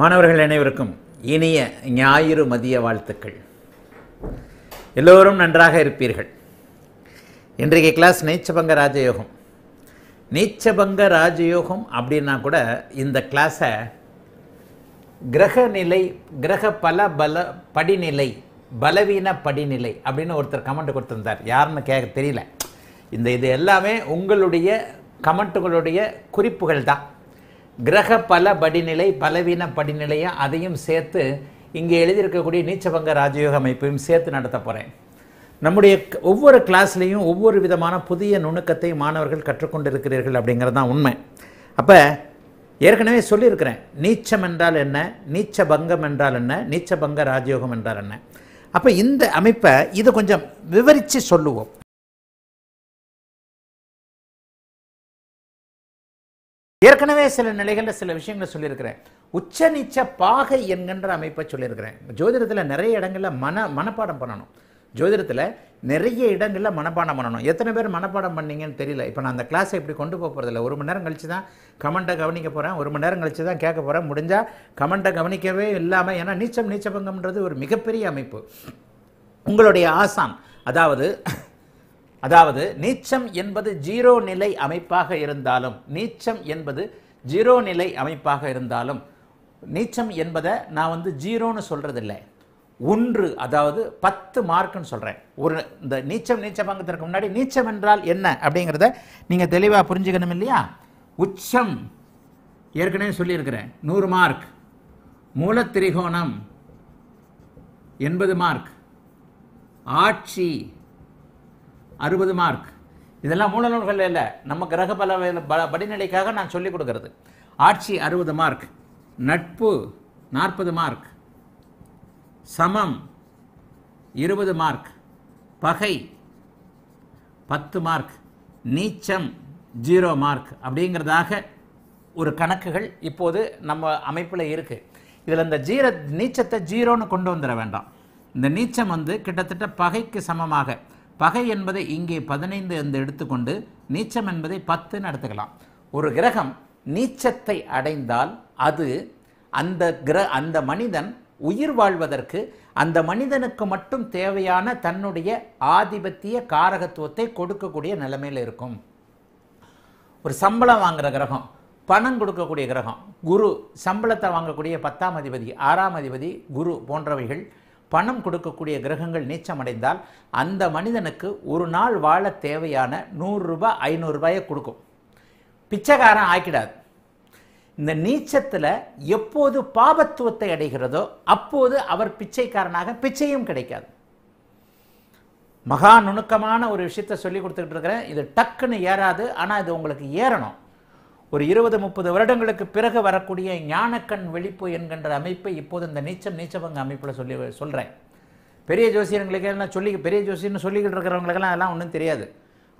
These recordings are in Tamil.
மாணவர்கள் அனைவருக்கும் இனிய ஞாயிறு மதிய வாழ்த்துக்கள் எல்லோரும் நன்றாக இருப்பீர்கள் இன்றைக்கு கிளாஸ் நீச்சபங்க ராஜயோகம் நீச்சபங்க ராஜயோகம் அப்படின்னா கூட இந்த கிளாஸை கிரக நிலை கிரக பல பல படிநிலை பலவீன படிநிலை அப்படின்னு ஒருத்தர் கமெண்ட் கொடுத்துருந்தார் யாருன்னு கேட்க தெரியல இந்த இது எல்லாமே உங்களுடைய கமெண்ட்டுகளுடைய குறிப்புகள் தான் கிரக பல படிநிலை பலவீன படிநிலையை அதையும் சேர்த்து இங்கே எழுதியிருக்கக்கூடிய நீச்சபங்க ராஜயோக அமைப்பையும் சேர்த்து நடத்த போகிறேன் நம்முடைய ஒவ்வொரு கிளாஸ்லேயும் ஒவ்வொரு விதமான புதிய நுணுக்கத்தை மாணவர்கள் கற்றுக்கொண்டிருக்கிறீர்கள் அப்படிங்கிறது தான் உண்மை அப்போ ஏற்கனவே சொல்லியிருக்கிறேன் நீச்சம் என்றால் என்ன நீச்ச பங்கம் என்றால் என்ன நீச்ச பங்க ராஜயோகம் என்றால் என்ன அப்போ இந்த அமைப்பை இதை கொஞ்சம் விவரித்து சொல்லுவோம் ஏற்கனவே சில நிலைகளில் சில விஷயங்களை சொல்லியிருக்கிறேன் உச்ச நீச்ச பாகை என்கின்ற அமைப்பை சொல்லியிருக்கிறேன் ஜோதிடத்தில் நிறைய இடங்களில் மன மனப்பாடம் பண்ணணும் ஜோதிடத்தில் நிறைய இடங்களில் மனப்பாடம் பண்ணணும் எத்தனை பேர் மனப்பாடம் பண்ணீங்கன்னு தெரியல இப்போ நான் அந்த கிளாஸை இப்படி கொண்டு போக போகிறதில்ல ஒரு மணி நேரம் கழித்து தான் கமெண்ட்டை கவனிக்க போகிறேன் ஒரு மணி நேரம் கழித்து தான் கேட்க போகிறேன் முடிஞ்சால் கமெண்ட்டை கவனிக்கவே இல்லாமல் ஏன்னா நீச்சம் நீச்சபங்கம்ன்றது ஒரு மிகப்பெரிய அமைப்பு உங்களுடைய ஆசான் அதாவது அதாவது நீச்சம் என்பது ஜீரோ நிலை அமைப்பாக இருந்தாலும் நீச்சம் என்பது ஜீரோ நிலை அமைப்பாக இருந்தாலும் நீச்சம் என்பதை நான் வந்து ஜீரோன்னு சொல்கிறதில்லை ஒன்று அதாவது பத்து மார்க்குன்னு சொல்கிறேன் ஒரு இந்த நீச்சம் நீச்சம் பங்கத்திற்கு முன்னாடி நீச்சம் என்றால் என்ன அப்படிங்கிறத நீங்கள் தெளிவாக புரிஞ்சுக்கணும் இல்லையா உச்சம் ஏற்கனவே சொல்லியிருக்கிறேன் நூறு மார்க் மூலத்திரிகோணம் எண்பது மார்க் ஆட்சி அறுபது மார்க் இதெல்லாம் மூல நூல்கள் இல்லை நம்ம கிரக பல படிநிலைக்காக நான் சொல்லிக் கொடுக்கறது ஆட்சி அறுபது மார்க் நட்பு நாற்பது மார்க் சமம் இருபது மார்க் பகை பத்து மார்க் நீச்சம் ஜீரோ மார்க் அப்படிங்கிறதாக ஒரு கணக்குகள் இப்போது நம்ம அமைப்பில் இருக்குது இதில் இந்த ஜீர நீச்சத்தை ஜீரோன்னு கொண்டு வந்துட வேண்டாம் இந்த நீச்சம் வந்து கிட்டத்தட்ட பகைக்கு சமமாக பகை என்பதை இங்கே பதினைந்து என்று எடுத்துக்கொண்டு நீச்சம் என்பதை பத்துன்னு எடுத்துக்கலாம் ஒரு கிரகம் நீச்சத்தை அடைந்தால் அது அந்த கிர அந்த மனிதன் உயிர் வாழ்வதற்கு அந்த மனிதனுக்கு மட்டும் தேவையான தன்னுடைய ஆதிபத்திய காரகத்துவத்தை கொடுக்கக்கூடிய நிலைமையில் இருக்கும் ஒரு சம்பளம் வாங்குகிற கிரகம் பணம் கொடுக்கக்கூடிய கிரகம் குரு சம்பளத்தை வாங்கக்கூடிய பத்தாம் அதிபதி ஆறாம் அதிபதி குரு போன்றவைகள் பணம் கொடுக்கக்கூடிய கிரகங்கள் நீச்சமடைந்தால் அந்த மனிதனுக்கு ஒரு நாள் வாழ தேவையான நூறுரூபா ஐநூறுரூபாயை கொடுக்கும் பிச்சைக்காரன் ஆக்கிடாது இந்த நீச்சத்தில் எப்போது பாபத்துவத்தை அடைகிறதோ அப்போது அவர் பிச்சைக்காரனாக பிச்சையும் கிடைக்காது மகா நுணுக்கமான ஒரு விஷயத்த சொல்லி கொடுத்துக்கிட்டு இருக்கிறேன் இது டக்குன்னு ஏறாது ஆனால் இது உங்களுக்கு ஏறணும் ஒரு இருபது முப்பது வருடங்களுக்கு பிறகு வரக்கூடிய ஞானக்கண் வெளிப்பு என்கின்ற அமைப்பை இப்போது இந்த நீச்சம் நீச்சவங்க அமைப்பில் சொல்லி சொல்கிறேன் பெரிய ஜோசியர்களுக்கு எல்லாம் சொல்லி பெரிய ஜோசியர்னு சொல்லிக்கிட்டு இருக்கிறவங்களுக்கெல்லாம் அதெல்லாம் ஒன்றும் தெரியாது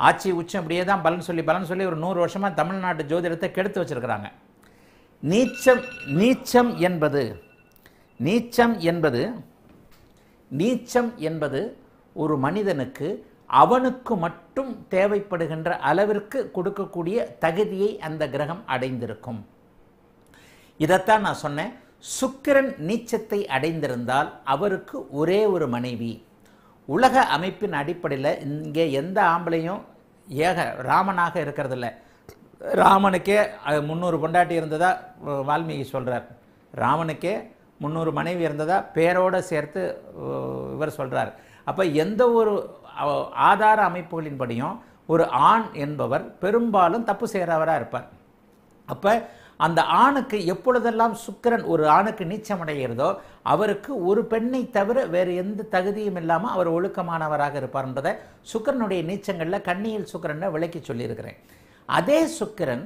ஆட்சி உச்சம் அப்படியே தான் பலன் சொல்லி பலன் சொல்லி ஒரு நூறு வருஷமாக தமிழ்நாட்டு ஜோதிடத்தை கெடுத்து வச்சுருக்கிறாங்க நீச்சம் நீச்சம் என்பது நீச்சம் என்பது நீச்சம் என்பது ஒரு மனிதனுக்கு அவனுக்கு மட்டும் தேவைப்படுகின்ற அளவிற்கு கொடுக்கக்கூடிய தகுதியை அந்த கிரகம் அடைந்திருக்கும் இதைத்தான் நான் சொன்னேன் சுக்கிரன் நீச்சத்தை அடைந்திருந்தால் அவருக்கு ஒரே ஒரு மனைவி உலக அமைப்பின் அடிப்படையில் இங்கே எந்த ஆம்பளையும் ஏக ராமனாக இருக்கிறதில்ல ராமனுக்கே முந்நூறு பொண்டாட்டி இருந்ததா வால்மீகி சொல்கிறார் ராமனுக்கே முந்நூறு மனைவி இருந்ததா பேரோடு சேர்த்து இவர் சொல்கிறார் அப்போ எந்த ஒரு ஆதார அமைப்புகளின்படியும் ஒரு ஆண் என்பவர் பெரும்பாலும் தப்பு செய்கிறவராக இருப்பார் அப்போ அந்த ஆணுக்கு எப்பொழுதெல்லாம் சுக்கரன் ஒரு ஆணுக்கு நீச்சம் அடைகிறதோ அவருக்கு ஒரு பெண்ணை தவிர வேறு எந்த தகுதியும் இல்லாமல் அவர் ஒழுக்கமானவராக இருப்பார் என்பதை சுக்கரனுடைய நீச்சங்களில் கண்ணியில் சுக்கரனை விளக்கி சொல்லியிருக்கிறேன் அதே சுக்கரன்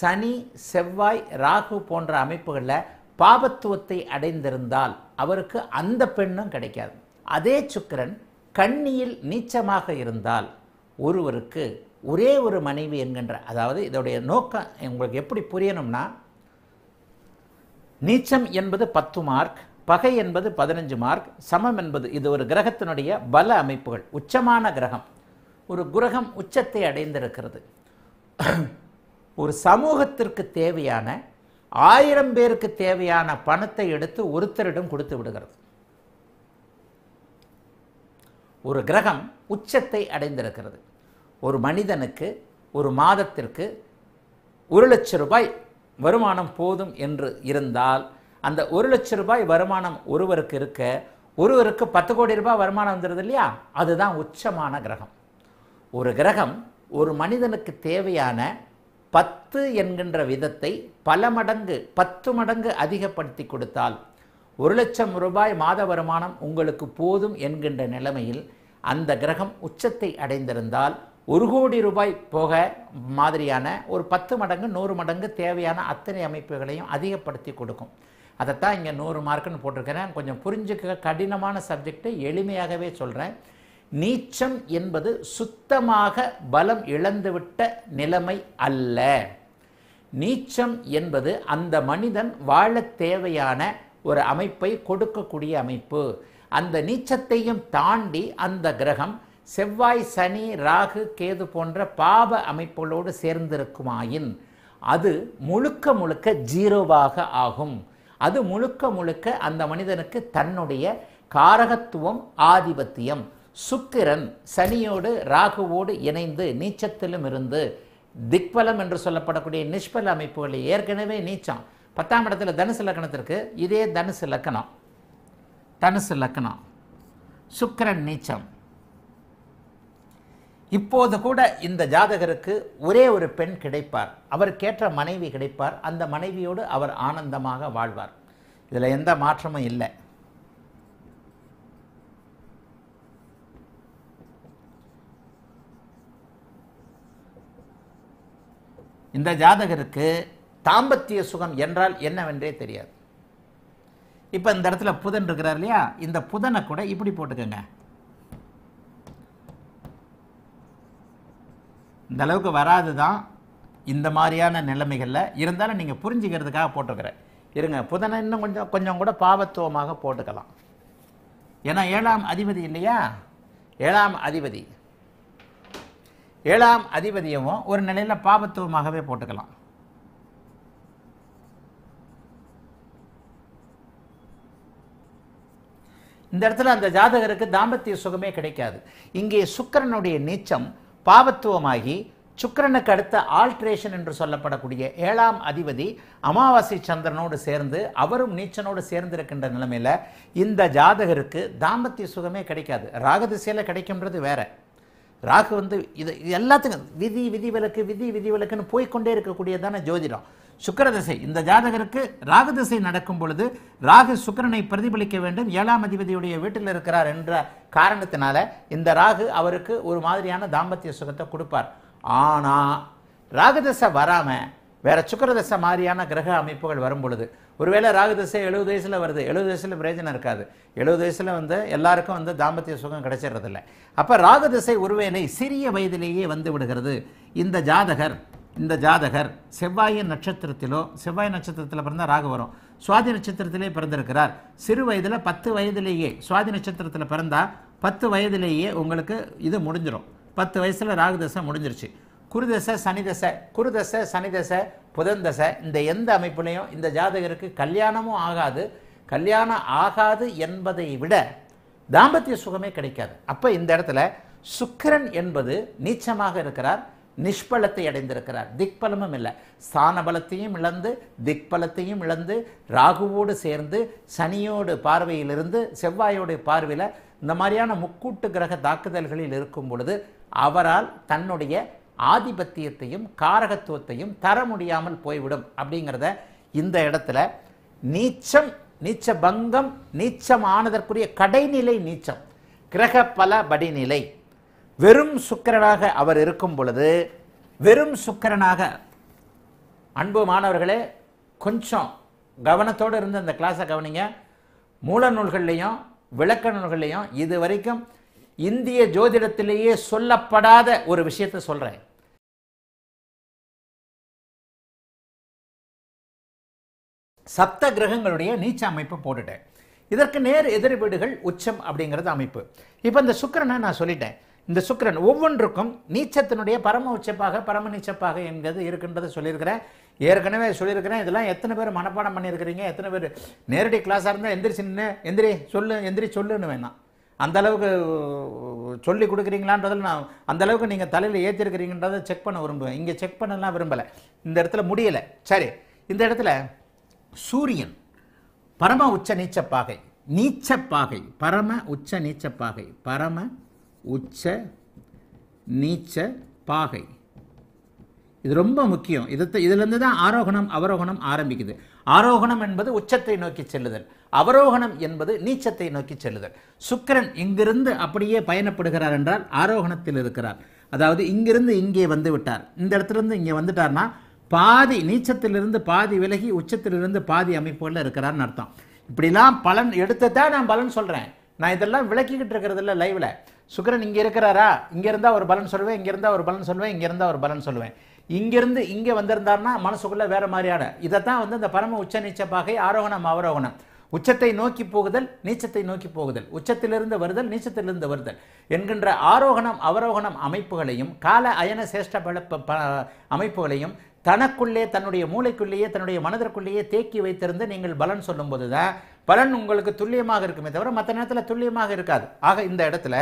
சனி செவ்வாய் ராகு போன்ற அமைப்புகளில் பாபத்துவத்தை அடைந்திருந்தால் அவருக்கு அந்த பெண்ணும் கிடைக்காது அதே சுக்கரன் கண்ணியில் நீச்சமாக இருந்தால் ஒருவருக்கு ஒரே ஒரு மனைவி என்கின்ற அதாவது இதோடைய நோக்கம் உங்களுக்கு எப்படி புரியணும்னா நீச்சம் என்பது பத்து மார்க் பகை என்பது பதினஞ்சு மார்க் சமம் என்பது இது ஒரு கிரகத்தினுடைய பல அமைப்புகள் உச்சமான கிரகம் ஒரு கிரகம் உச்சத்தை அடைந்திருக்கிறது ஒரு சமூகத்திற்கு தேவையான ஆயிரம் பேருக்கு தேவையான பணத்தை எடுத்து ஒருத்தரிடம் கொடுத்து விடுகிறது ஒரு கிரகம் உச்சத்தை அடைந்திருக்கிறது ஒரு மனிதனுக்கு ஒரு மாதத்திற்கு ஒரு லட்ச ரூபாய் வருமானம் போதும் என்று இருந்தால் அந்த ஒரு லட்ச ரூபாய் வருமானம் ஒருவருக்கு இருக்க ஒருவருக்கு பத்து கோடி ரூபாய் வருமானம் வந்துடுது இல்லையா அதுதான் உச்சமான கிரகம் ஒரு கிரகம் ஒரு மனிதனுக்கு தேவையான பத்து என்கின்ற விதத்தை பல மடங்கு பத்து மடங்கு அதிகப்படுத்தி கொடுத்தால் ஒரு லட்சம் ரூபாய் மாத வருமானம் உங்களுக்கு போதும் என்கின்ற நிலைமையில் அந்த கிரகம் உச்சத்தை அடைந்திருந்தால் ஒரு கோடி ரூபாய் போக மாதிரியான ஒரு பத்து மடங்கு நூறு மடங்கு தேவையான அத்தனை அமைப்புகளையும் அதிகப்படுத்தி கொடுக்கும் அதைத்தான் இங்கே நூறு மார்க்குன்னு போட்டிருக்கிறேன் கொஞ்சம் புரிஞ்சுக்க கடினமான சப்ஜெக்டை எளிமையாகவே சொல்கிறேன் நீச்சம் என்பது சுத்தமாக பலம் இழந்துவிட்ட நிலைமை அல்ல நீச்சம் என்பது அந்த மனிதன் வாழ தேவையான ஒரு அமைப்பை கொடுக்கக்கூடிய அமைப்பு அந்த நீச்சத்தையும் தாண்டி அந்த கிரகம் செவ்வாய் சனி ராகு கேது போன்ற பாப அமைப்புகளோடு சேர்ந்திருக்குமாயின் அது முழுக்க முழுக்க ஜீரோவாக ஆகும் அது முழுக்க முழுக்க அந்த மனிதனுக்கு தன்னுடைய காரகத்துவம் ஆதிபத்தியம் சுக்கிரன் சனியோடு ராகுவோடு இணைந்து நீச்சத்திலும் இருந்து திக்பலம் என்று சொல்லப்படக்கூடிய நிஷ்பல அமைப்புகளை ஏற்கனவே நீச்சம் பத்தாம் இடத்துல தனுசு லக்கணத்திற்கு இதே தனுசு லக்கணம் தனுசு லக்கணம் சுக்கரன் நீச்சம் இப்போது கூட இந்த ஜாதகருக்கு ஒரே ஒரு பெண் கிடைப்பார் கேட்ட மனைவி கிடைப்பார் அந்த மனைவியோடு அவர் ஆனந்தமாக வாழ்வார் இதில் எந்த மாற்றமும் இல்லை இந்த ஜாதகருக்கு தாம்பத்திய சுகம் என்றால் என்னவென்றே தெரியாது இப்போ இந்த இடத்துல புதன் இருக்கிறார் இல்லையா இந்த புதனை கூட இப்படி போட்டுக்கோங்க இந்த அளவுக்கு வராது தான் இந்த மாதிரியான நிலைமைகளில் இருந்தாலும் நீங்கள் புரிஞ்சுக்கிறதுக்காக போட்டுக்கிறேன் இருங்க புதனை இன்னும் கொஞ்சம் கொஞ்சம் கூட பாவத்துவமாக போட்டுக்கலாம் ஏன்னா ஏழாம் அதிபதி இல்லையா ஏழாம் அதிபதி ஏழாம் அதிபதியவும் ஒரு நிலையில் பாபத்துவமாகவே போட்டுக்கலாம் இந்த இடத்துல அந்த ஜாதகருக்கு தாம்பத்திய சுகமே கிடைக்காது இங்கே சுக்கரனுடைய நீச்சம் பாவத்துவமாகி சுக்கரனுக்கு அடுத்த ஆல்ட்ரேஷன் என்று சொல்லப்படக்கூடிய ஏழாம் அதிபதி அமாவாசை சந்திரனோடு சேர்ந்து அவரும் நீச்சனோடு சேர்ந்திருக்கின்ற நிலைமையில் இந்த ஜாதகருக்கு தாம்பத்திய சுகமே கிடைக்காது ராகதிசையில் கிடைக்கும்ன்றது வேற ராகு வந்து இது எல்லாத்துக்கும் விதி விதிவிலக்கு விதி விதிவிலக்குன்னு போய்கொண்டே இருக்கக்கூடியதான ஜோதிடம் சுக்கரதிசை இந்த ஜாதகருக்கு ராகு திசை நடக்கும் பொழுது ராகு சுக்கரனை பிரதிபலிக்க வேண்டும் ஏழாம் அதிபதியுடைய வீட்டில் இருக்கிறார் என்ற காரணத்தினால இந்த ராகு அவருக்கு ஒரு மாதிரியான தாம்பத்திய சுகத்தை கொடுப்பார் ஆனால் ராகுதிசை வராமல் வேற சுக்கரதிசை மாதிரியான கிரக அமைப்புகள் வரும் பொழுது ஒருவேளை ராகுதசை எழுபது வயசில் வருது எழுபது வயசில் பிரயோஜனம் இருக்காது எழுபது வயசில் வந்து எல்லாருக்கும் வந்து தாம்பத்திய சுகம் கிடைச்சிடுறதில்ல அப்போ திசை ஒருவேளை சிறிய வயதிலேயே வந்து விடுகிறது இந்த ஜாதகர் இந்த ஜாதகர் செவ்வாயின் நட்சத்திரத்திலோ செவ்வாய் நட்சத்திரத்தில் பிறந்தால் ராகு வரும் சுவாதி நட்சத்திரத்திலே பிறந்திருக்கிறார் சிறு வயதில் பத்து வயதிலேயே சுவாதி நட்சத்திரத்தில் பிறந்தால் பத்து வயதிலேயே உங்களுக்கு இது முடிஞ்சிடும் பத்து வயசில் ராகு தசை முடிஞ்சிருச்சு குருதசை சனிதசை குருதசை சனிதசை புதந்தசை இந்த எந்த அமைப்புலையும் இந்த ஜாதகருக்கு கல்யாணமும் ஆகாது கல்யாணம் ஆகாது என்பதை விட தாம்பத்திய சுகமே கிடைக்காது அப்போ இந்த இடத்துல சுக்கரன் என்பது நீச்சமாக இருக்கிறார் நிஷ்பலத்தை அடைந்திருக்கிறார் திக்பலமும் இல்லை ஸ்தான பலத்தையும் இழந்து திக்பலத்தையும் இழந்து ராகுவோடு சேர்ந்து சனியோடு பார்வையிலிருந்து செவ்வாயோடைய பார்வையில் இந்த மாதிரியான முக்கூட்டு கிரக தாக்குதல்களில் இருக்கும் பொழுது அவரால் தன்னுடைய ஆதிபத்தியத்தையும் காரகத்துவத்தையும் தர முடியாமல் போய்விடும் அப்படிங்கிறத இந்த இடத்துல நீச்சம் நீச்ச பங்கம் நீச்சம் ஆனதற்குரிய கடைநிலை நீச்சம் கிரக பல படிநிலை வெறும் சுக்கரனாக அவர் இருக்கும் பொழுது வெறும் சுக்கரனாக அன்பு மாணவர்களே கொஞ்சம் கவனத்தோடு இருந்து அந்த கிளாஸை கவனிங்க மூல நூல்கள்லையும் விளக்க நூல்கள்லையும் இது வரைக்கும் இந்திய ஜோதிடத்திலேயே சொல்லப்படாத ஒரு விஷயத்தை சொல்கிறேன் சப்த கிரகங்களுடைய நீச்ச அமைப்பு போட்டுட்டேன் இதற்கு நேர் வீடுகள் உச்சம் அப்படிங்கிறது அமைப்பு இப்போ இந்த சுக்கரனை நான் சொல்லிட்டேன் இந்த சுக்கரன் ஒவ்வொன்றுக்கும் நீச்சத்தினுடைய பரம உச்சப்பாக பரம நீச்சப்பாக என்கிறது இருக்குன்றதை சொல்லியிருக்கிறேன் ஏற்கனவே சொல்லியிருக்கிறேன் இதெல்லாம் எத்தனை பேர் மனப்பாடம் பண்ணியிருக்கிறீங்க எத்தனை பேர் நேரடி கிளாஸாக இருந்தால் எந்திரிச்சு நின்று எந்திரி சொல்லு எந்திரி சொல்லுன்னு வேணாம் அந்த அளவுக்கு சொல்லி கொடுக்குறீங்களான்றதில் நான் அந்த அளவுக்கு நீங்கள் தலையில் ஏற்றிருக்கிறீங்கன்றதை செக் பண்ண விரும்புவேன் இங்கே செக் பண்ணலாம் விரும்பலை இந்த இடத்துல முடியலை சரி இந்த இடத்துல சூரியன் பரம உச்ச நீச்சப்பாகை நீச்சப்பாகை பரம உச்ச நீச்சப்பாகை பரம உச்ச நீச்ச பாகை இது ரொம்ப முக்கியம் இது இதிலிருந்து தான் ஆரோகணம் அவரோகணம் ஆரம்பிக்குது ஆரோகணம் என்பது உச்சத்தை நோக்கி செல்லுதல் அவரோகணம் என்பது நீச்சத்தை நோக்கி செல்லுதல் சுக்கரன் இங்கிருந்து அப்படியே பயணப்படுகிறார் என்றால் ஆரோகணத்தில் இருக்கிறார் அதாவது இங்கிருந்து இங்கே வந்து விட்டார் இந்த இடத்துலேருந்து இங்கே வந்துட்டார்னா பாதி நீச்சத்திலிருந்து பாதி விலகி உச்சத்திலிருந்து பாதி அமைப்புகளில் இருக்கிறான்னு அர்த்தம் இப்படிலாம் பலன் எடுத்ததான் நான் பலன் சொல்கிறேன் நான் இதெல்லாம் விளக்கிக்கிட்டு இருக்கிறது இல்லை லைவில் சுக்கரன் இங்கே இருக்கிறாரா இங்கே இருந்தால் ஒரு பலன் சொல்லுவேன் இங்கே இருந்தால் ஒரு பலன் சொல்லுவேன் இங்கே இருந்தால் ஒரு பலன் சொல்லுவேன் இங்கேருந்து இங்கே வந்திருந்தார்னா மனசுக்குள்ளே வேறு மாதிரியான இதை தான் வந்து அந்த பரம உச்ச நீச்ச பாகை ஆரோகணம் அவரோகணம் உச்சத்தை நோக்கி போகுதல் நீச்சத்தை நோக்கி போகுதல் உச்சத்திலிருந்து வருதல் நீச்சத்திலிருந்து வருதல் என்கின்ற ஆரோகணம் அவரோகணம் அமைப்புகளையும் கால அயன சேஷ்ட அமைப்புகளையும் தனக்குள்ளே தன்னுடைய மூளைக்குள்ளேயே தன்னுடைய மனதிற்குள்ளேயே தேக்கி வைத்திருந்து நீங்கள் பலன் சொல்லும்போது தான் பலன் உங்களுக்கு துல்லியமாக இருக்குமே தவிர மற்ற நேரத்தில் துல்லியமாக இருக்காது ஆக இந்த இடத்துல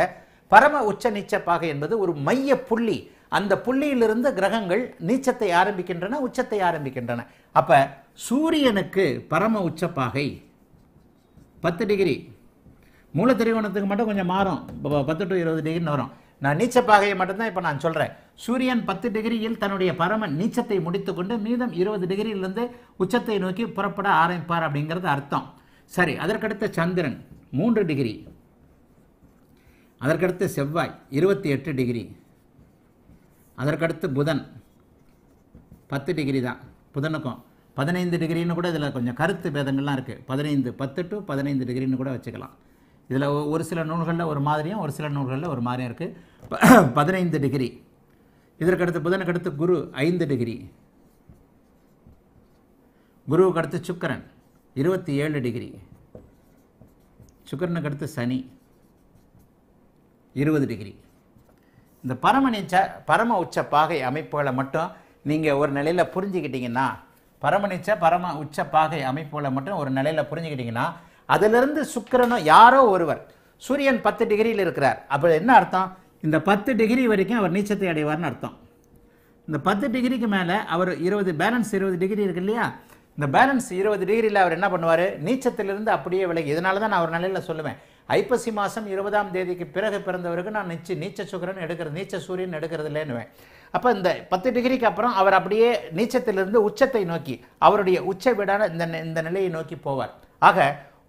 பரம உச்ச நீச்ச பாகை என்பது ஒரு மைய புள்ளி அந்த புள்ளியிலிருந்து கிரகங்கள் நீச்சத்தை ஆரம்பிக்கின்றன உச்சத்தை ஆரம்பிக்கின்றன அப்போ சூரியனுக்கு பரம உச்ச பாகை பத்து டிகிரி மூல திரிகோணத்துக்கு மட்டும் கொஞ்சம் மாறும் பத்து டு இருபது டிகிரின்னு வரும் நான் பாகையை மட்டும்தான் இப்போ நான் சொல்கிறேன் சூரியன் பத்து டிகிரியில் தன்னுடைய பரம நீச்சத்தை முடித்துக்கொண்டு மீதம் இருபது டிகிரியிலிருந்து உச்சத்தை நோக்கி புறப்பட ஆரம்பிப்பார் அப்படிங்கிறது அர்த்தம் சரி அதற்கடுத்த சந்திரன் மூன்று டிகிரி அதற்கடுத்து செவ்வாய் இருபத்தி எட்டு டிகிரி அதற்கடுத்து புதன் பத்து டிகிரி தான் புதனுக்கும் பதினைந்து டிகிரின்னு கூட இதில் கொஞ்சம் கருத்து பேதங்கள்லாம் இருக்குது பதினைந்து பத்து டு பதினைந்து டிகிரின்னு கூட வச்சுக்கலாம் இதில் ஒரு சில நூல்களில் ஒரு மாதிரியும் ஒரு சில நூல்களில் ஒரு மாதிரியும் இருக்குது பதினைந்து டிகிரி இதற்கடுத்து புதனுக்கு அடுத்து குரு ஐந்து டிகிரி குருவுக்கு அடுத்து சுக்கரன் இருபத்தி ஏழு டிகிரி சுக்கரனுக்கு அடுத்து சனி இருபது டிகிரி இந்த பரம பரம உச்ச பாகை அமைப்புகளை மட்டும் நீங்கள் ஒரு நிலையில் புரிஞ்சுக்கிட்டிங்கன்னா பரமனிச்ச பரம உச்ச பாகை அமைப்புகளை மட்டும் ஒரு நிலையில் புரிஞ்சுக்கிட்டிங்கன்னா அதிலிருந்து சுக்கரனும் யாரோ ஒருவர் சூரியன் பத்து டிகிரியில் இருக்கிறார் அப்போ என்ன அர்த்தம் இந்த பத்து டிகிரி வரைக்கும் அவர் நீச்சத்தை அடைவார்னு அர்த்தம் இந்த பத்து டிகிரிக்கு மேலே அவர் இருபது பேலன்ஸ் இருபது டிகிரி இருக்கு இல்லையா இந்த பேலன்ஸ் இருபது டிகிரியில் அவர் என்ன பண்ணுவார் நீச்சத்திலிருந்து அப்படியே விலகி இதனால தான் நான் ஒரு நிலையில் சொல்லுவேன் ஐப்பசி மாதம் இருபதாம் தேதிக்கு பிறகு பிறந்தவருக்கு நான் நிச்சய நீச்ச சுக்கரன் எடுக்கிறது நீச்ச சூரியன் எடுக்கிறது இல்லைன்னுவேன் அப்போ இந்த பத்து டிகிரிக்கு அப்புறம் அவர் அப்படியே நீச்சத்திலிருந்து உச்சத்தை நோக்கி அவருடைய உச்ச வீடான இந்த இந்த நிலையை நோக்கி போவார் ஆக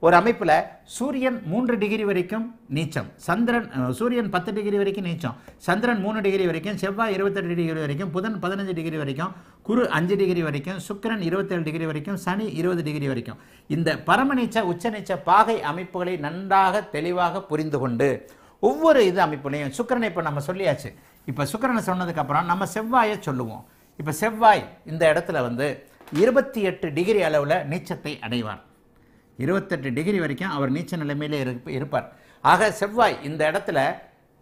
ஒரு அமைப்பில் சூரியன் மூன்று டிகிரி வரைக்கும் நீச்சம் சந்திரன் சூரியன் பத்து டிகிரி வரைக்கும் நீச்சம் சந்திரன் மூணு டிகிரி வரைக்கும் செவ்வாய் இருபத்தெட்டு டிகிரி வரைக்கும் புதன் பதினஞ்சு டிகிரி வரைக்கும் குரு அஞ்சு டிகிரி வரைக்கும் சுக்கரன் இருபத்தேழு டிகிரி வரைக்கும் சனி இருபது டிகிரி வரைக்கும் இந்த பரமநீச்ச உச்சநீச்ச பாகை அமைப்புகளை நன்றாக தெளிவாக புரிந்து கொண்டு ஒவ்வொரு இது அமைப்புலையும் சுக்கரனை இப்போ நம்ம சொல்லியாச்சு இப்போ சுக்கரனை சொன்னதுக்கப்புறம் நம்ம செவ்வாயை சொல்லுவோம் இப்போ செவ்வாய் இந்த இடத்துல வந்து இருபத்தி எட்டு டிகிரி அளவில் நீச்சத்தை அடைவார் இருபத்தெட்டு டிகிரி வரைக்கும் அவர் நீச்ச நிலைமையிலே இருப்ப இருப்பார் ஆக செவ்வாய் இந்த இடத்துல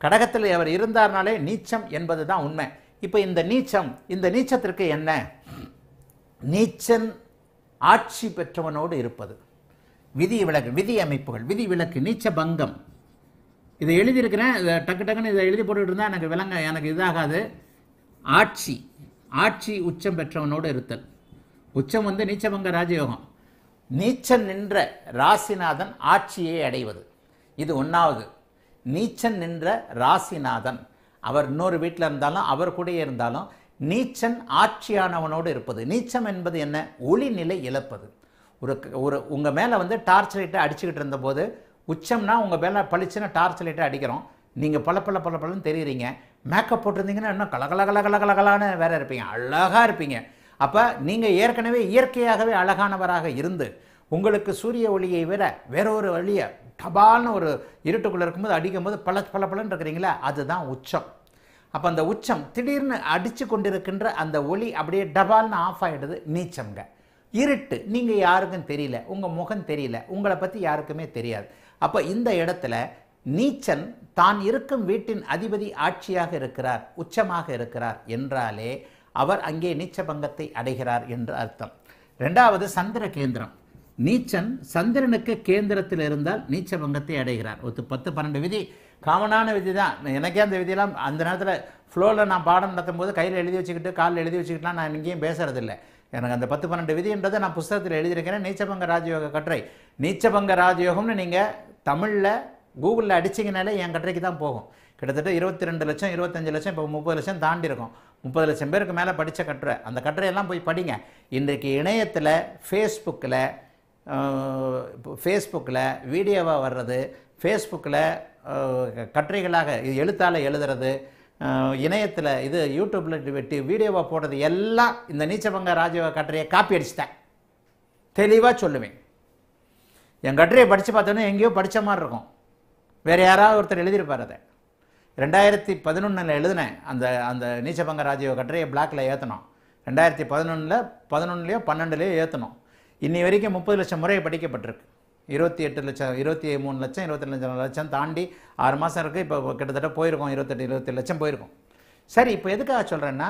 கடகத்தில் அவர் இருந்தார்னாலே நீச்சம் என்பது தான் உண்மை இப்போ இந்த நீச்சம் இந்த நீச்சத்திற்கு என்ன நீச்சன் ஆட்சி பெற்றவனோடு இருப்பது விதி விலக்கு விதி அமைப்புகள் விதி விலக்கு நீச்ச பங்கம் இதை எழுதியிருக்கிறேன் இதை டக்கு டக்குன்னு இதை எழுதி போட்டுக்கிட்டு இருந்தால் எனக்கு விளங்க எனக்கு இதாகாது ஆட்சி ஆட்சி உச்சம் பெற்றவனோடு இருத்தல் உச்சம் வந்து நீச்சபங்க ராஜயோகம் நீச்சன் நின்ற ராசிநாதன் ஆட்சியை அடைவது இது ஒன்றாவது நீச்சன் நின்ற ராசிநாதன் அவர் இன்னொரு வீட்டில் இருந்தாலும் அவர் கூட இருந்தாலும் நீச்சன் ஆட்சியானவனோடு இருப்பது நீச்சம் என்பது என்ன ஒளிநிலை இழப்பது ஒரு ஒரு உங்கள் மேலே வந்து டார்ச் லைட்டை அடிச்சுக்கிட்டு இருந்தபோது உச்சம்னா உங்கள் மேலே பளிச்சுன்னா டார்ச் லைட்டை அடிக்கிறோம் நீங்கள் பல பல பல பலன்னு தெரியுறீங்க மேக்கப் போட்டிருந்தீங்கன்னா இன்னும் கலகலகலகலகலான்னு வேற இருப்பீங்க அழகாக இருப்பீங்க அப்போ நீங்கள் ஏற்கனவே இயற்கையாகவே அழகானவராக இருந்து உங்களுக்கு சூரிய ஒளியை விட வேறொரு வழியை டபால்னு ஒரு இருட்டுக்குள்ளே இருக்கும்போது அடிக்கும்போது பல பல பலன் இருக்கிறீங்களா அதுதான் உச்சம் அப்போ அந்த உச்சம் திடீர்னு அடித்து கொண்டிருக்கின்ற அந்த ஒளி அப்படியே டபால்னு ஆஃப் ஆகிடுது நீச்சம்ங்க இருட்டு நீங்கள் யாருக்கும் தெரியல உங்கள் முகம் தெரியல உங்களை பற்றி யாருக்குமே தெரியாது அப்போ இந்த இடத்துல நீச்சன் தான் இருக்கும் வீட்டின் அதிபதி ஆட்சியாக இருக்கிறார் உச்சமாக இருக்கிறார் என்றாலே அவர் அங்கே பங்கத்தை அடைகிறார் என்று அர்த்தம் ரெண்டாவது சந்திர கேந்திரம் நீச்சன் சந்திரனுக்கு கேந்திரத்தில் இருந்தால் நீச்சபங்கத்தை அடைகிறார் ஒரு பத்து பன்னெண்டு விதி காமனான விதி தான் எனக்கே அந்த விதியெல்லாம் அந்த நேரத்தில் ஃப்ளோவில் நான் பாடம் நடத்தும் போது கையில் எழுதி வச்சுக்கிட்டு காலில் எழுதி வச்சுக்கிட்டுலாம் நான் இங்கேயும் பேசுறதில்லை எனக்கு அந்த பத்து பன்னெண்டு விதின்றதை நான் புஸ்தகத்தில் எழுதியிருக்கிறேன் நீச்சபங்க ராஜயோக கட்டுரை நீச்சபங்க ராஜயோகம்னு நீங்கள் தமிழில் கூகுளில் அடிச்சிங்கனாலே என் கட்டுரைக்கு தான் போகும் கிட்டத்தட்ட இருபத்தி ரெண்டு லட்சம் இருபத்தஞ்சு லட்சம் இப்போ முப்பது லட்சம் தாண்டி இருக்கும் முப்பது லட்சம் பேருக்கு மேலே படித்த கட்டுரை அந்த கட்டுரையெல்லாம் போய் படிங்க இன்றைக்கு இணையத்தில் ஃபேஸ்புக்கில் ஃபேஸ்புக்கில் வீடியோவாக வர்றது ஃபேஸ்புக்கில் கட்டுரைகளாக எழுத்தால் எழுதுறது இணையத்தில் இது யூடியூப்பில் வெட்டி வீடியோவாக போடுறது எல்லாம் இந்த நீச்சபங்க ராஜீவ கட்டுரையை காப்பி அடிச்சிட்டேன் தெளிவாக சொல்லுவேன் என் கட்டுரையை படித்து பார்த்தோன்னா எங்கேயோ படித்த மாதிரி இருக்கும் வேறு யாராவது ஒருத்தர் எழுதியிருப்பார் அதை ரெண்டாயிரத்தி பதினொன்றில் எழுதினேன் அந்த அந்த நீச்சபங்க ராஜீவ கட்டுரையை பிளாக்கில் ஏற்றணும் ரெண்டாயிரத்தி பதினொன்றில் பதினொன்றுலையோ பன்னெண்டுலேயோ ஏற்றணும் இன்னி வரைக்கும் முப்பது லட்சம் முறை படிக்கப்பட்டிருக்கு இருபத்தி எட்டு லட்சம் இருபத்தி மூணு லட்சம் இருபத்தி லட்சம் லட்சம் தாண்டி ஆறு மாதம் இருக்குது இப்போ கிட்டத்தட்ட போயிருக்கோம் இருபத்தெட்டு இருபத்தி லட்சம் போயிருக்கோம் சரி இப்போ எதுக்காக சொல்கிறேன்னா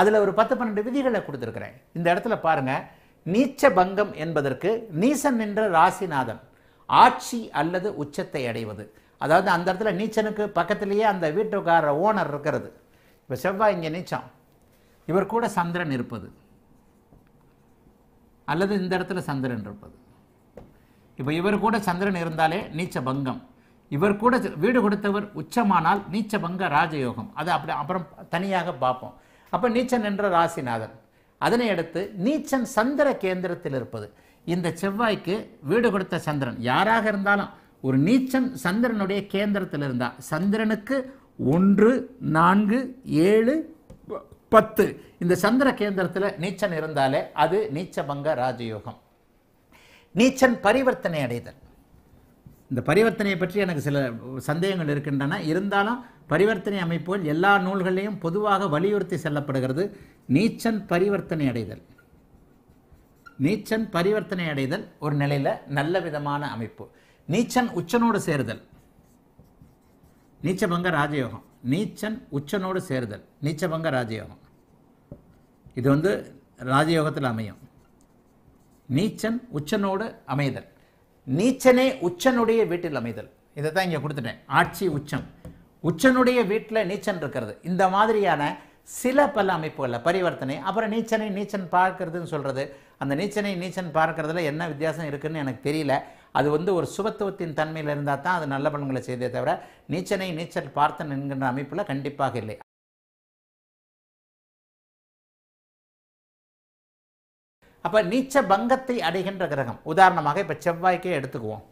அதில் ஒரு பத்து பன்னெண்டு விதிகளை கொடுத்துருக்குறேன் இந்த இடத்துல பாருங்கள் நீச்ச பங்கம் என்பதற்கு நீசன் என்ற ராசிநாதன் ஆட்சி அல்லது உச்சத்தை அடைவது அதாவது அந்த இடத்துல நீச்சனுக்கு பக்கத்துலேயே அந்த வீட்டுக்கார ஓனர் இருக்கிறது இப்போ செவ்வாய் இங்கே நீச்சம் இவர் கூட சந்திரன் இருப்பது அல்லது இந்த இடத்துல சந்திரன் இருப்பது இப்போ இவர் கூட சந்திரன் இருந்தாலே நீச்ச பங்கம் இவர் கூட வீடு கொடுத்தவர் உச்சமானால் நீச்ச பங்க ராஜயோகம் அது அப்படி அப்புறம் தனியாக பார்ப்போம் அப்போ நீச்சன் என்ற ராசிநாதன் அதனை அடுத்து நீச்சன் சந்திர கேந்திரத்தில் இருப்பது இந்த செவ்வாய்க்கு வீடு கொடுத்த சந்திரன் யாராக இருந்தாலும் ஒரு நீச்சம் சந்திரனுடைய கேந்திரத்தில் இருந்தால் சந்திரனுக்கு ஒன்று நான்கு ஏழு பத்து இந்த சந்திர கேந்திரத்தில் நீச்சன் இருந்தாலே அது நீச்சபங்க ராஜயோகம் நீச்சன் பரிவர்த்தனை அடைதல் இந்த பரிவர்த்தனையை பற்றி எனக்கு சில சந்தேகங்கள் இருக்கின்றன இருந்தாலும் பரிவர்த்தனை அமைப்புகள் எல்லா நூல்களையும் பொதுவாக வலியுறுத்தி செல்லப்படுகிறது நீச்சன் பரிவர்த்தனை அடைதல் நீச்சன் பரிவர்த்தனை அடைதல் ஒரு நிலையில் நல்ல விதமான அமைப்பு நீச்சன் உச்சனோடு சேருதல் நீச்சபங்க ராஜயோகம் நீச்சன் உச்சனோடு சேருதல் நீச்சபங்க ராஜயோகம் இது வந்து ராஜயோகத்தில் அமையும் நீச்சன் உச்சனோடு அமைதல் நீச்சனே உச்சனுடைய வீட்டில் அமைதல் இதை தான் இங்கே கொடுத்துட்டேன் ஆட்சி உச்சம் உச்சனுடைய வீட்டில் நீச்சன் இருக்கிறது இந்த மாதிரியான சில பல அமைப்புகளில் பரிவர்த்தனை அப்புறம் நீச்சனை நீச்சன் பார்க்கறதுன்னு சொல்கிறது அந்த நீச்சனை நீச்சன் பார்க்கறதுல என்ன வித்தியாசம் இருக்குதுன்னு எனக்கு தெரியல அது வந்து ஒரு சுபத்துவத்தின் தன்மையில் இருந்தால் தான் அது நல்ல பலன்களை செய்தே தவிர நீச்சனை நீச்சல் பார்த்தன் என்கின்ற அமைப்பில் கண்டிப்பாக இல்லை அப்போ நீச்ச பங்கத்தை அடைகின்ற கிரகம் உதாரணமாக இப்போ செவ்வாய்க்கே எடுத்துக்குவோம்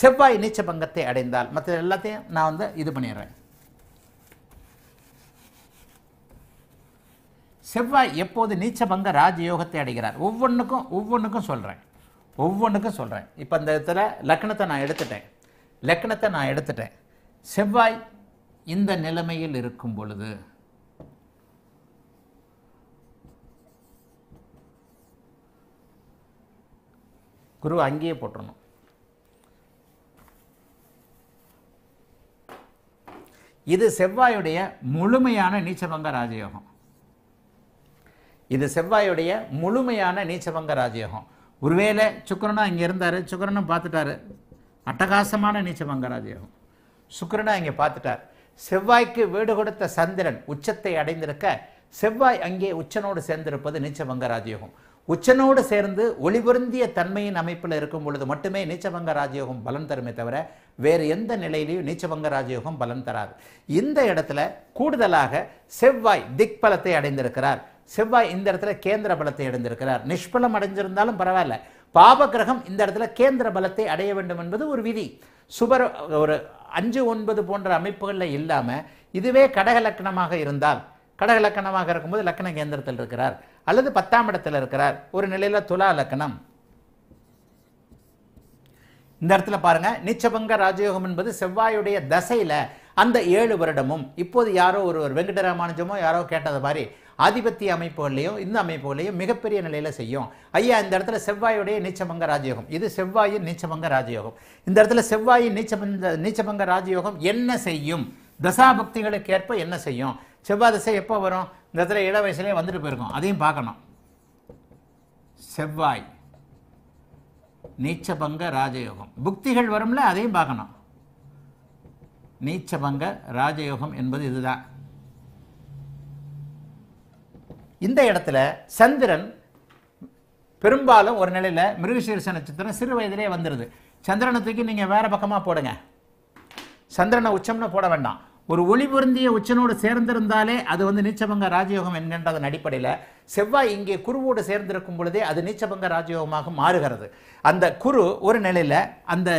செவ்வாய் நீச்ச பங்கத்தை அடைந்தால் மற்ற எல்லாத்தையும் நான் வந்து இது பண்ணிடுறேன் செவ்வாய் எப்போது நீச்ச பங்க ராஜயோகத்தை அடைகிறார் ஒவ்வொன்றுக்கும் ஒவ்வொன்றுக்கும் சொல்கிறேன் ஒவ்வொன்றுக்கும் சொல்கிறேன் இப்போ அந்த இடத்துல லக்கணத்தை நான் எடுத்துட்டேன் லக்கணத்தை நான் எடுத்துட்டேன் செவ்வாய் இந்த நிலைமையில் இருக்கும் பொழுது குரு அங்கேயே போட்டணும் இது செவ்வாயுடைய முழுமையான நீச்சபங்க ராஜயோகம் இது செவ்வாயுடைய முழுமையான நீச்சபங்க ராஜயோகம் ஒருவேளை சுக்கரனும் அங்கே இருந்தார் சுக்கரனும் பார்த்துட்டாரு அட்டகாசமான நீச்சம் மங்கராஜ் யோகம் சுக்கரனும் அங்கே பார்த்துட்டார் செவ்வாய்க்கு வீடு கொடுத்த சந்திரன் உச்சத்தை அடைந்திருக்க செவ்வாய் அங்கே உச்சனோடு சேர்ந்திருப்பது நீச்சபங்கராஜ் யோகம் உச்சனோடு சேர்ந்து ஒளிபொருந்திய தன்மையின் அமைப்பில் இருக்கும் பொழுது மட்டுமே நீச்சபங்க ராஜயோகம் பலன் தருமே தவிர வேறு எந்த நிலையிலையும் நீச்சபங்க ராஜயோகம் பலன் தராது இந்த இடத்துல கூடுதலாக செவ்வாய் திக் பலத்தை அடைந்திருக்கிறார் செவ்வாய் இந்த இடத்துல கேந்திர பலத்தை அடைந்திருக்கிறார் நிஷ்பலம் அடைஞ்சிருந்தாலும் பரவாயில்ல பாப கிரகம் இந்த இடத்துல கேந்திர பலத்தை அடைய வேண்டும் என்பது ஒரு விதி சுபர் ஒரு அஞ்சு ஒன்பது போன்ற அமைப்புகளில் இல்லாமல் இதுவே கடக லக்கணமாக இருந்தால் கடக லக்கணமாக இருக்கும்போது லக்கண கேந்திரத்தில் இருக்கிறார் அல்லது பத்தாம் இடத்தில் இருக்கிறார் ஒரு நிலையில் துலா லக்கணம் இந்த இடத்துல பாருங்க நீச்சபங்க ராஜயோகம் என்பது செவ்வாயுடைய தசையில் அந்த ஏழு வருடமும் இப்போது யாரோ ஒருவர் வெங்கடராமானுஜமோ யாரோ கேட்டது மாதிரி ஆதிபத்திய அமைப்புகளையோ இந்த அமைப்புகளையோ மிகப்பெரிய நிலையில் செய்யும் ஐயா இந்த இடத்துல செவ்வாயுடைய நீச்சபங்க ராஜயோகம் இது செவ்வாயின் நீச்சபங்க ராஜயோகம் இந்த இடத்துல செவ்வாயின் நீச்சபந்த நீச்சபங்க ராஜயோகம் என்ன செய்யும் தசாபக்திகளுக்கு ஏற்ப என்ன செய்யும் செவ்வாய் தசை எப்போ வரும் இந்த இடத்துல இள வயசுலேயே வந்துட்டு போயிருக்கோம் அதையும் பார்க்கணும் செவ்வாய் நீச்சபங்க ராஜயோகம் புக்திகள் வரும்ல அதையும் பார்க்கணும் நீச்சபங்க ராஜயோகம் என்பது இதுதான் இந்த இடத்துல சந்திரன் பெரும்பாலும் ஒரு நிலையில் மிருகசீரச நட்சத்திரம் சிறு வயதிலே வந்துடுது சந்திரனத்துக்கு நீங்கள் வேறு பக்கமாக போடுங்க சந்திரனை உச்சம்னு போட வேண்டாம் ஒரு ஒளி பொருந்திய உச்சனோடு சேர்ந்திருந்தாலே அது வந்து நீச்சபங்க ராஜயோகம் என்கின்றதன் அடிப்படையில் செவ்வாய் இங்கே குருவோடு சேர்ந்திருக்கும் பொழுதே அது நீச்சபங்க ராஜயோகமாக மாறுகிறது அந்த குரு ஒரு நிலையில் அந்த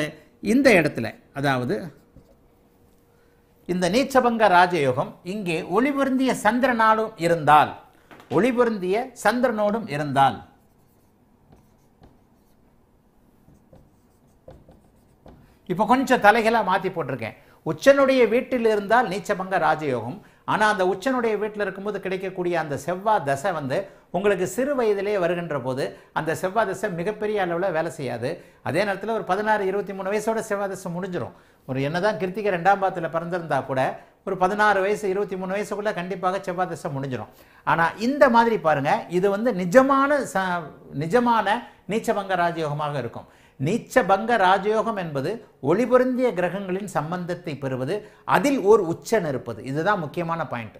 இந்த இடத்துல அதாவது இந்த நீச்சபங்க ராஜயோகம் இங்கே ஒளி பொருந்திய சந்திரனாலும் இருந்தால் ஒளிபொருந்திய சந்திரனோடும் இருந்தால் இப்போ கொஞ்சம் தலைகளாக மாத்தி போட்டிருக்கேன் உச்சனுடைய வீட்டில் இருந்தால் நீச்சபங்க ராஜயோகம் ஆனால் அந்த உச்சனுடைய வீட்டில் இருக்கும்போது கிடைக்கக்கூடிய அந்த செவ்வாய் தசை வந்து உங்களுக்கு சிறு வயதிலே வருகின்ற போது அந்த செவ்வாய் தசை மிகப்பெரிய அளவில் வேலை செய்யாது அதே நேரத்தில் ஒரு பதினாறு இருபத்தி மூணு வயசோட செவ்வாய் தசை முடிஞ்சிடும் ஒரு என்னதான் கிருத்திகை ரெண்டாம் பாத்தில் பிறந்திருந்தா கூட ஒரு பதினாறு வயசு இருபத்தி மூணு வயசுக்குள்ளே கண்டிப்பாக செவ்வாய் தசை முடிஞ்சிடும் ஆனால் இந்த மாதிரி பாருங்கள் இது வந்து நிஜமான ச நிஜமான நீச்சபங்க ராஜயோகமாக இருக்கும் நீச்சபங்க ராஜயோகம் என்பது ஒளிபொருந்திய கிரகங்களின் சம்பந்தத்தை பெறுவது அதில் ஓர் உச்ச நெருப்பது இதுதான் முக்கியமான பாயிண்ட்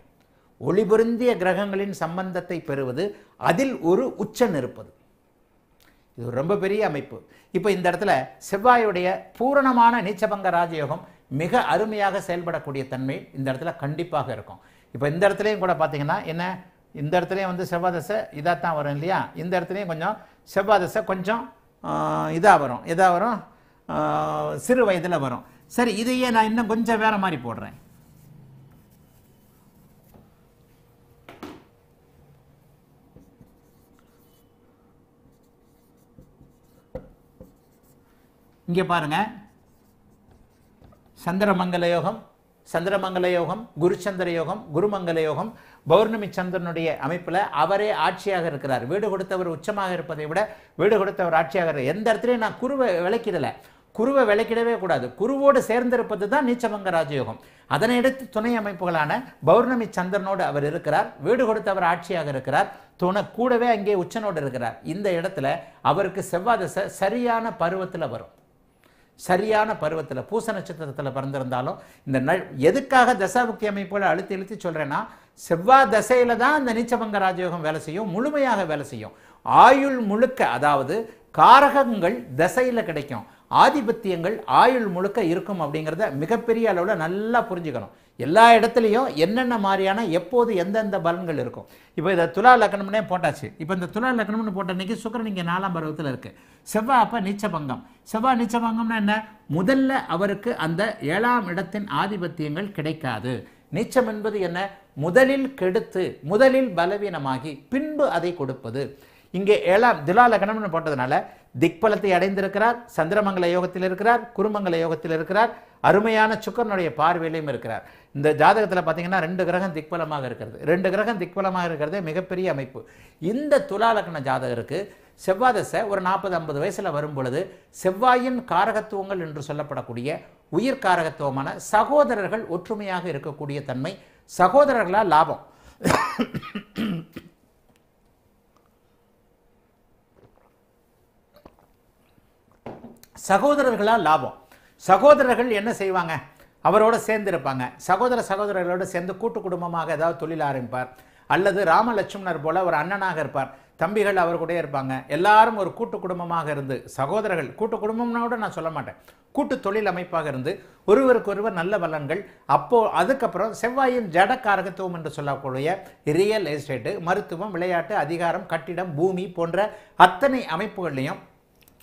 ஒளிபொருந்திய கிரகங்களின் சம்பந்தத்தை பெறுவது அதில் ஒரு உச்ச நெருப்பது இது ரொம்ப பெரிய அமைப்பு இப்போ இந்த இடத்துல செவ்வாயுடைய பூரணமான நீச்சபங்க ராஜயோகம் மிக அருமையாக செயல்படக்கூடிய தன்மை இந்த இடத்துல கண்டிப்பாக இருக்கும் இப்போ இந்த இடத்துலையும் கூட பார்த்தீங்கன்னா என்ன இந்த இடத்துலையும் வந்து செவ்வாய் தசை இதாக தான் வரும் இல்லையா இந்த இடத்துலையும் கொஞ்சம் செவ்வாய் தசை கொஞ்சம் இதாக வரும் இதாக வரும் சிறு வயதில் வரும் சரி இதையே நான் இன்னும் கொஞ்சம் வேறு மாதிரி போடுறேன் இங்கே பாருங்கள் சந்திரமங்கல யோகம் சந்திரமங்கல யோகம் குருச்சந்திர யோகம் குருமங்கல யோகம் பௌர்ணமி சந்திரனுடைய அமைப்பில் அவரே ஆட்சியாக இருக்கிறார் வீடு கொடுத்தவர் உச்சமாக இருப்பதை விட வீடு கொடுத்தவர் ஆட்சியாக இருக்கிறார் எந்த இடத்துலையும் நான் குருவை விளக்கிடலை குருவை விளக்கிடவே கூடாது குருவோடு சேர்ந்திருப்பது தான் நீச்சமங்க ராஜயோகம் அதனையடுத்து துணை அமைப்புகளான பௌர்ணமி சந்திரனோடு அவர் இருக்கிறார் வீடு கொடுத்தவர் ஆட்சியாக இருக்கிறார் துணை கூடவே அங்கே உச்சனோடு இருக்கிறார் இந்த இடத்துல அவருக்கு செவ்வாய் சரியான பருவத்தில் வரும் சரியான பருவத்தில் பூச நட்சத்திரத்தில் பிறந்திருந்தாலும் இந்த ந எதுக்காக தசாபுக்தி அமைப்போல் அழுத்தி இழுத்தி சொல்கிறேன்னா செவ்வாய் தசையில் தான் இந்த நீச்சபங்க ராஜயோகம் வேலை செய்யும் முழுமையாக வேலை செய்யும் ஆயுள் முழுக்க அதாவது காரகங்கள் தசையில் கிடைக்கும் ஆதிபத்தியங்கள் ஆயுள் முழுக்க இருக்கும் அப்படிங்கிறத மிகப்பெரிய அளவில் நல்லா புரிஞ்சுக்கணும் எல்லா இடத்துலையும் என்னென்ன மாதிரியான எப்போது எந்தெந்த பலன்கள் இருக்கும் இப்போ இதை துலா லக்னம்னே போட்டாச்சு இப்போ இந்த துலா லக்னம்னு போட்ட அன்றைக்கி சுக்கரன் இங்கே நாலாம் பருவத்தில் இருக்குது செவ்வாய் அப்போ நீச்சபங்கம் செவ்வாய் பங்கம்னா என்ன முதல்ல அவருக்கு அந்த ஏழாம் இடத்தின் ஆதிபத்தியங்கள் கிடைக்காது நீச்சம் என்பது என்ன முதலில் கெடுத்து முதலில் பலவீனமாகி பின்பு அதை கொடுப்பது இங்கே ஏழாம் துலா லக்னம்னு போட்டதுனால திக்பலத்தை அடைந்திருக்கிறார் சந்திரமங்கல யோகத்தில் இருக்கிறார் குருமங்கல யோகத்தில் இருக்கிறார் அருமையான சுக்கரனுடைய பார்வையிலையும் இருக்கிறார் இந்த ஜாதகத்தில் பார்த்தீங்கன்னா ரெண்டு கிரகம் திக்பலமாக இருக்கிறது ரெண்டு கிரகம் திக்பலமாக இருக்கிறதே மிகப்பெரிய அமைப்பு இந்த துலாலக்கண ஜாதகருக்கு செவ்வாதசை ஒரு நாற்பது ஐம்பது வயசில் வரும் பொழுது செவ்வாயின் காரகத்துவங்கள் என்று சொல்லப்படக்கூடிய உயிர் காரகத்துவமான சகோதரர்கள் ஒற்றுமையாக இருக்கக்கூடிய தன்மை சகோதரர்களால் லாபம் சகோதரர்களாக லாபம் சகோதரர்கள் என்ன செய்வாங்க அவரோட சேர்ந்திருப்பாங்க சகோதர சகோதரர்களோடு சேர்ந்து கூட்டு குடும்பமாக ஏதாவது தொழில் ஆரம்பிப்பார் அல்லது ராமலட்சுமணர் போல ஒரு அண்ணனாக இருப்பார் தம்பிகள் அவர் கூட இருப்பாங்க எல்லாரும் ஒரு கூட்டு குடும்பமாக இருந்து சகோதரர்கள் கூட்டு குடும்பம்னா கூட நான் சொல்ல மாட்டேன் கூட்டு தொழில் அமைப்பாக இருந்து ஒருவருக்கு ஒருவர் நல்ல பலன்கள் அப்போ அதுக்கப்புறம் செவ்வாயின் ஜடக்காரகத்துவம் என்று சொல்லக்கூடிய ரியல் எஸ்டேட்டு மருத்துவம் விளையாட்டு அதிகாரம் கட்டிடம் பூமி போன்ற அத்தனை அமைப்புகள்லையும்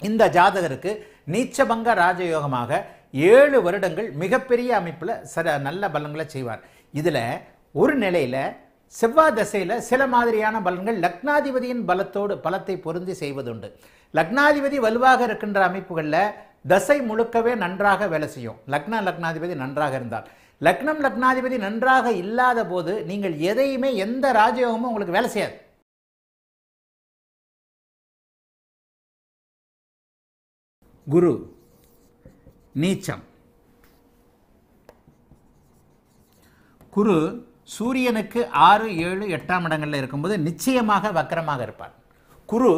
இந்த ஜாதகருக்கு நீச்சபங்க ராஜயோகமாக ஏழு வருடங்கள் மிகப்பெரிய அமைப்பில் சில நல்ல பலன்களை செய்வார் இதில் ஒரு நிலையில் செவ்வாய் தசையில் சில மாதிரியான பலன்கள் லக்னாதிபதியின் பலத்தோடு பலத்தை பொருந்தி செய்வதுண்டு லக்னாதிபதி வலுவாக இருக்கின்ற அமைப்புகளில் தசை முழுக்கவே நன்றாக வேலை செய்யும் லக்ன லக்னாதிபதி நன்றாக இருந்தால் லக்னம் லக்னாதிபதி நன்றாக இல்லாத போது நீங்கள் எதையுமே எந்த ராஜயோகமும் உங்களுக்கு வேலை செய்யாது குரு நீச்சம் குரு சூரியனுக்கு ஆறு ஏழு எட்டாம் இடங்களில் இருக்கும்போது நிச்சயமாக வக்கரமாக இருப்பார் குரு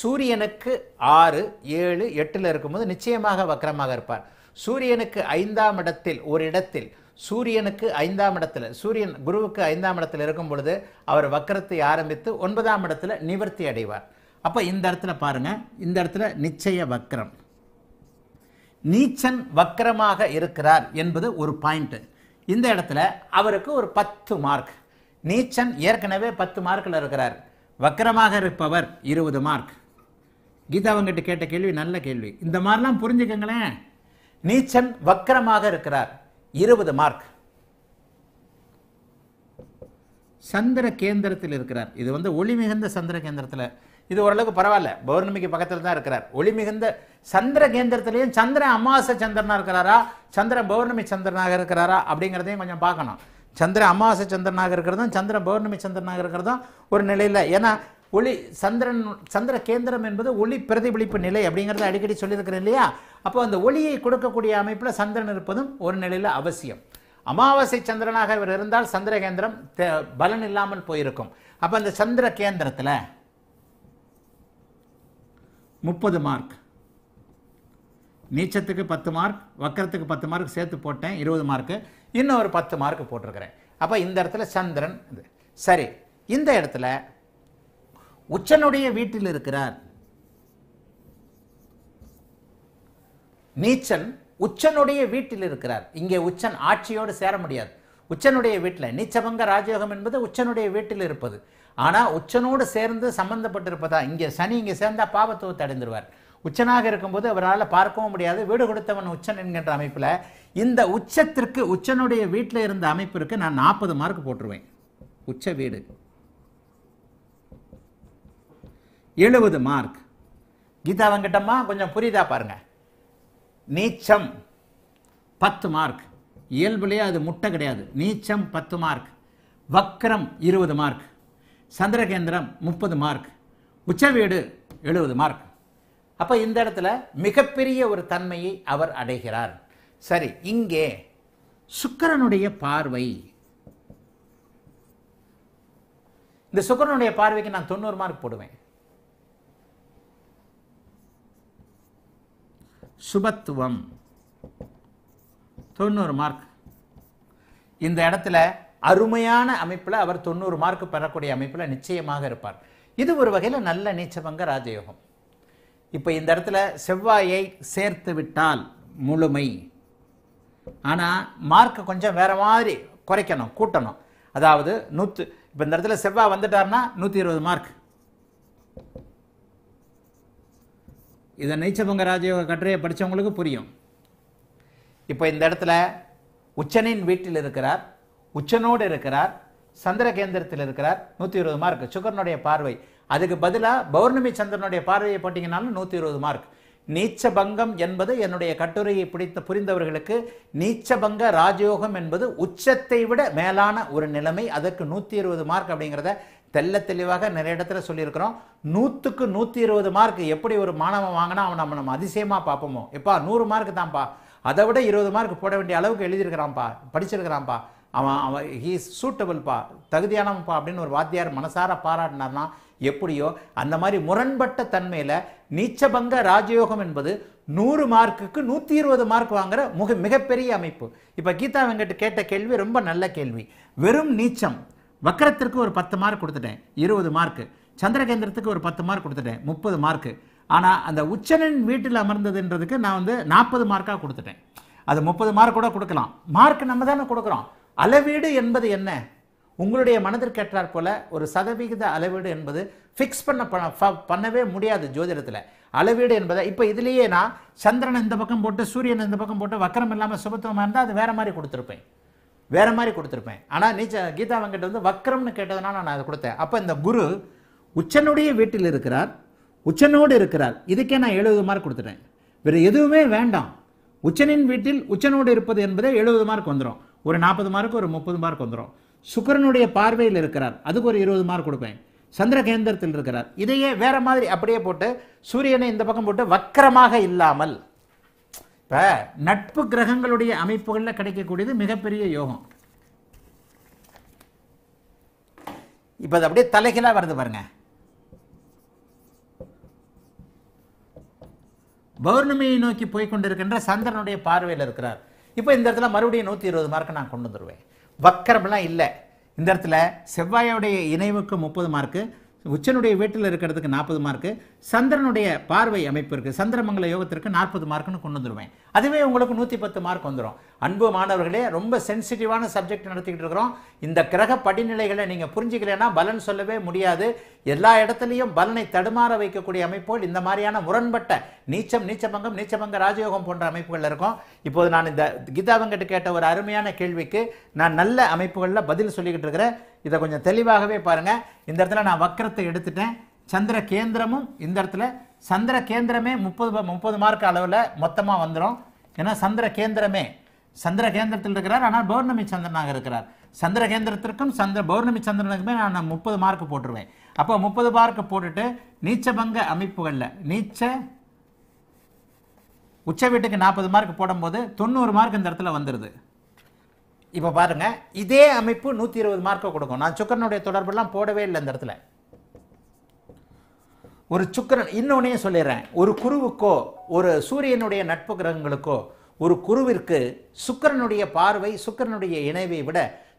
சூரியனுக்கு ஆறு ஏழு எட்டில் இருக்கும்போது நிச்சயமாக வக்கரமாக இருப்பார் சூரியனுக்கு ஐந்தாம் இடத்தில் ஒரு இடத்தில் சூரியனுக்கு ஐந்தாம் இடத்தில் சூரியன் குருவுக்கு ஐந்தாம் இடத்தில் இருக்கும் பொழுது அவர் வக்கரத்தை ஆரம்பித்து ஒன்பதாம் இடத்துல நிவர்த்தி அடைவார் அப்போ இந்த இடத்துல பாருங்கள் இந்த இடத்துல நிச்சய வக்கரம் நீச்சன் வக்கரமாக இருக்கிறார் என்பது ஒரு பாயிண்ட்டு இந்த இடத்துல அவருக்கு ஒரு பத்து மார்க் நீச்சன் ஏற்கனவே பத்து மார்க்கில் இருக்கிறார் வக்கரமாக இருப்பவர் இருபது மார்க் கீதா அவங்ககிட்ட கேட்ட கேள்வி நல்ல கேள்வி இந்த மாதிரிலாம் புரிஞ்சுக்கங்களேன் நீச்சன் வக்கரமாக இருக்கிறார் இருபது மார்க் சந்திர கேந்திரத்தில் இருக்கிறார் இது வந்து ஒளி மிகுந்த சந்திர கேந்திரத்தில் இது ஓரளவுக்கு பரவாயில்ல பௌர்ணமிக்கு பக்கத்தில் தான் இருக்கிறார் ஒளி மிகுந்த சந்திர கேந்திரத்திலையும் சந்திரன் அமாவாசை சந்திரனாக இருக்கிறாரா சந்திர பௌர்ணமி சந்திரனாக இருக்கிறாரா அப்படிங்கிறதையும் கொஞ்சம் பார்க்கணும் சந்திர அமாவாசை சந்திரனாக இருக்கிறதும் சந்திர பௌர்ணமி சந்திரனாக இருக்கிறதும் ஒரு நிலையில் ஏன்னா ஒளி சந்திரன் சந்திர கேந்திரம் என்பது ஒளி பிரதிபலிப்பு நிலை அப்படிங்கிறத அடிக்கடி சொல்லியிருக்கிறேன் இல்லையா அப்போ அந்த ஒளியை கொடுக்கக்கூடிய அமைப்பில் சந்திரன் இருப்பதும் ஒரு நிலையில் அவசியம் அமாவாசை சந்திரனாக இவர் இருந்தால் சந்திர கேந்திரம் பலன் இல்லாமல் போயிருக்கும் அப்போ அந்த சந்திர கேந்திரத்தில் முப்பது மார்க் நீச்சத்துக்கு பத்து மார்க் வக்கரத்துக்கு பத்து மார்க் சேர்த்து போட்டேன் இருபது மார்க்கு இன்னும் ஒரு பத்து மார்க் போட்டிருக்கிறேன் அப்போ இந்த இடத்துல சந்திரன் இது சரி இந்த இடத்துல உச்சனுடைய வீட்டில் இருக்கிறார் நீச்சன் உச்சனுடைய வீட்டில் இருக்கிறார் இங்கே உச்சன் ஆட்சியோடு சேர முடியாது உச்சனுடைய வீட்டில் நீச்சபங்க ராஜயோகம் என்பது உச்சனுடைய வீட்டில் இருப்பது ஆனால் உச்சனோடு சேர்ந்து சம்மந்தப்பட்டிருப்பதா இங்கே சனி இங்கே சேர்ந்தால் பாவத்துவத்தை அடைந்துருவார் உச்சனாக இருக்கும்போது அவரால் பார்க்கவும் முடியாது வீடு கொடுத்தவன் உச்சன் என்கின்ற அமைப்பில் இந்த உச்சத்திற்கு உச்சனுடைய வீட்டில் இருந்த அமைப்பிற்கு நான் நாற்பது மார்க் போட்டுருவேன் உச்ச வீடு எழுபது மார்க் கீதா வெங்கடம்மா கொஞ்சம் புரியுதா பாருங்க நீச்சம் பத்து மார்க் இயல்புலேயே அது முட்டை கிடையாது நீச்சம் பத்து மார்க் வக்கரம் இருபது மார்க் சந்திரகேந்திரம் முப்பது மார்க் உச்ச வீடு எழுபது மார்க் அப்போ இந்த இடத்துல மிகப்பெரிய ஒரு தன்மையை அவர் அடைகிறார் சரி இங்கே சுக்கரனுடைய பார்வை இந்த சுக்கரனுடைய பார்வைக்கு நான் தொண்ணூறு மார்க் போடுவேன் சுபத்துவம் தொண்ணூறு மார்க் இந்த இடத்துல அருமையான அமைப்பில் அவர் தொண்ணூறு மார்க் பெறக்கூடிய அமைப்பில் நிச்சயமாக இருப்பார் இது ஒரு வகையில் நல்ல நீச்சபங்க ராஜயோகம் இப்போ இந்த இடத்துல செவ்வாயை சேர்த்து விட்டால் முழுமை ஆனால் மார்க் கொஞ்சம் வேறு மாதிரி குறைக்கணும் கூட்டணும் அதாவது நூற்று இப்போ இந்த இடத்துல செவ்வாய் வந்துட்டார்னா நூற்றி இருபது மார்க் இதை நீச்சபங்க ராஜயோக கட்டுரையை படித்தவங்களுக்கு புரியும் இப்போ இந்த இடத்துல உச்சனின் வீட்டில் இருக்கிறார் உச்சனோடு இருக்கிறார் சந்திர கேந்திரத்தில் இருக்கிறார் நூற்றி இருபது மார்க் சுக்கரனுடைய பார்வை அதுக்கு பதிலாக பௌர்ணமி சந்திரனுடைய பார்வையை போட்டிங்கனாலும் நூற்றி இருபது மார்க் நீச்ச பங்கம் என்பது என்னுடைய கட்டுரையை பிடித்த புரிந்தவர்களுக்கு நீச்சபங்க ராஜயோகம் என்பது உச்சத்தை விட மேலான ஒரு நிலைமை அதற்கு நூற்றி இருபது மார்க் அப்படிங்கிறத தெல்ல தெளிவாக நிறைய இடத்துல சொல்லியிருக்கிறோம் நூற்றுக்கு நூற்றி இருபது மார்க் எப்படி ஒரு மாணவன் வாங்கினா அவன் நம்ம நம்ம அதிசயமாக பார்ப்போமோ எப்பா நூறு மார்க் தான்ப்பா அதை விட இருபது மார்க் போட வேண்டிய அளவுக்கு எழுதியிருக்கிறான்ப்பா படிச்சிருக்கிறான்ப்பா அவன் அவன் ஹீஸ் சூட்டபிள்ப்பா தகுதியானவன்ப்பா அப்படின்னு ஒரு வாத்தியார் மனசார பாராட்டினார்னா எப்படியோ அந்த மாதிரி முரண்பட்ட தன்மையில் நீச்சபங்க ராஜயோகம் என்பது நூறு மார்க்குக்கு நூற்றி இருபது மார்க் வாங்குகிற முக மிகப்பெரிய அமைப்பு இப்போ கீதா வெங்கட்டு கேட்ட கேள்வி ரொம்ப நல்ல கேள்வி வெறும் நீச்சம் வக்கரத்திற்கு ஒரு பத்து மார்க் கொடுத்துட்டேன் இருபது மார்க்கு சந்திரகேந்திரத்துக்கு ஒரு பத்து மார்க் கொடுத்துட்டேன் முப்பது மார்க்கு ஆனால் அந்த உச்சனின் வீட்டில் அமர்ந்ததுன்றதுக்கு நான் வந்து நாற்பது மார்க்காக கொடுத்துட்டேன் அது முப்பது மார்க் கூட கொடுக்கலாம் மார்க் நம்ம தானே கொடுக்குறோம் அளவீடு என்பது என்ன உங்களுடைய மனதிற்கேற்றார் போல ஒரு சதவிகித அளவீடு என்பது ஃபிக்ஸ் பண்ண பண்ணவே முடியாது ஜோதிடத்தில் அளவீடு என்பதை இப்போ இதுலேயே நான் சந்திரன் இந்த பக்கம் போட்டு சூரியன் இந்த பக்கம் போட்டு வக்கரம் இல்லாமல் சுபத்துவமாக இருந்தால் அது வேறு மாதிரி கொடுத்துருப்பேன் வேறு மாதிரி கொடுத்துருப்பேன் ஆனால் நீச்ச கீதா வெங்கட் வந்து வக்கரம்னு கேட்டதுனால நான் அதை கொடுத்தேன் அப்போ இந்த குரு உச்சனுடைய வீட்டில் இருக்கிறார் உச்சனோடு இருக்கிறார் இதுக்கே நான் எழுபது மார்க் கொடுத்துட்டேன் வேறு எதுவுமே வேண்டாம் உச்சனின் வீட்டில் உச்சனோடு இருப்பது என்பதே எழுபது மார்க் வந்துடும் ஒரு நாற்பது மார்க் ஒரு முப்பது மார்க் வந்துடும் சுக்கரனுடைய பார்வையில் இருக்கிறார் அதுக்கு ஒரு இருபது மார்க் கொடுப்பேன் சந்திர கேந்திரத்தில் இருக்கிறார் இதையே வேற மாதிரி அப்படியே போட்டு சூரியனை இந்த பக்கம் போட்டு வக்கரமாக இல்லாமல் இப்போ நட்பு கிரகங்களுடைய அமைப்புகளில் கிடைக்கக்கூடியது மிகப்பெரிய யோகம் இப்போ அது அப்படியே தலைகளாக வருது பாருங்க பௌர்ணமியை நோக்கி போய்கொண்டிருக்கின்ற சந்திரனுடைய பார்வையில் இருக்கிறார் இப்போ இந்த இடத்துல மறுபடியும் நூற்றி இருபது மார்க்கு நான் கொண்டு வந்துடுவேன் வக்கரம்லாம் இல்லை இந்த இடத்துல செவ்வாயோடைய இணைவுக்கு முப்பது மார்க்கு உச்சனுடைய வீட்டில் இருக்கிறதுக்கு நாற்பது மார்க்கு சந்திரனுடைய பார்வை அமைப்பு இருக்குது சந்திரமங்கல யோகத்திற்கு நாற்பது மார்க்குன்னு கொண்டு வந்துடுவேன் அதுவே உங்களுக்கு நூற்றி பத்து மார்க் வந்துடும் அன்பு மாணவர்களே ரொம்ப சென்சிட்டிவான சப்ஜெக்ட் நடத்திக்கிட்டு இருக்கிறோம் இந்த கிரக படிநிலைகளை நீங்கள் புரிஞ்சிக்கலைன்னா பலன் சொல்லவே முடியாது எல்லா இடத்துலையும் பலனை தடுமாற வைக்கக்கூடிய அமைப்போல் இந்த மாதிரியான முரண்பட்ட நீச்சம் நீச்சபங்கம் நீச்சபங்க ராஜயோகம் போன்ற அமைப்புகள் இருக்கும் இப்போது நான் இந்த கீதா கேட்ட ஒரு அருமையான கேள்விக்கு நான் நல்ல அமைப்புகளில் பதில் சொல்லிக்கிட்டு இருக்கிறேன் இதை கொஞ்சம் தெளிவாகவே பாருங்கள் இந்த இடத்துல நான் வக்கரத்தை எடுத்துட்டேன் சந்திர கேந்திரமும் இந்த இடத்துல சந்திர கேந்திரமே முப்பது முப்பது மார்க் அளவில் மொத்தமாக வந்துடும் ஏன்னா சந்திர கேந்திரமே சந்திர கேந்திரத்தில் இருக்கிறார் ஆனால் பௌர்ணமி சந்திரனாக இருக்கிறார் சந்திர கேந்திரத்திற்கும் சந்திர பௌர்ணமி சந்திரனுக்குமே நான் முப்பது மார்க் போட்டுருவேன் அப்போ முப்பது மார்க் போட்டுட்டு நீச்சபங்க அமைப்புகளில் நீச்ச உச்ச வீட்டுக்கு நாற்பது மார்க் போடும்போது தொண்ணூறு மார்க் இந்த இடத்துல வந்துடுது இப்போ பாருங்கள் இதே அமைப்பு நூற்றி இருபது மார்க்கை கொடுக்கும் நான் சுக்கரனுடைய தொடர்பெல்லாம் போடவே இல்லை இந்த இடத்துல ஒரு சுக்கரன் இன்னொன்னே சொல்லிடுறேன் ஒரு குருவுக்கோ ஒரு சூரியனுடைய நட்பு கிரகங்களுக்கோ ஒரு குருவிற்கு சுக்கரனுடைய பார்வை சுக்கரனுடைய இணைவை விட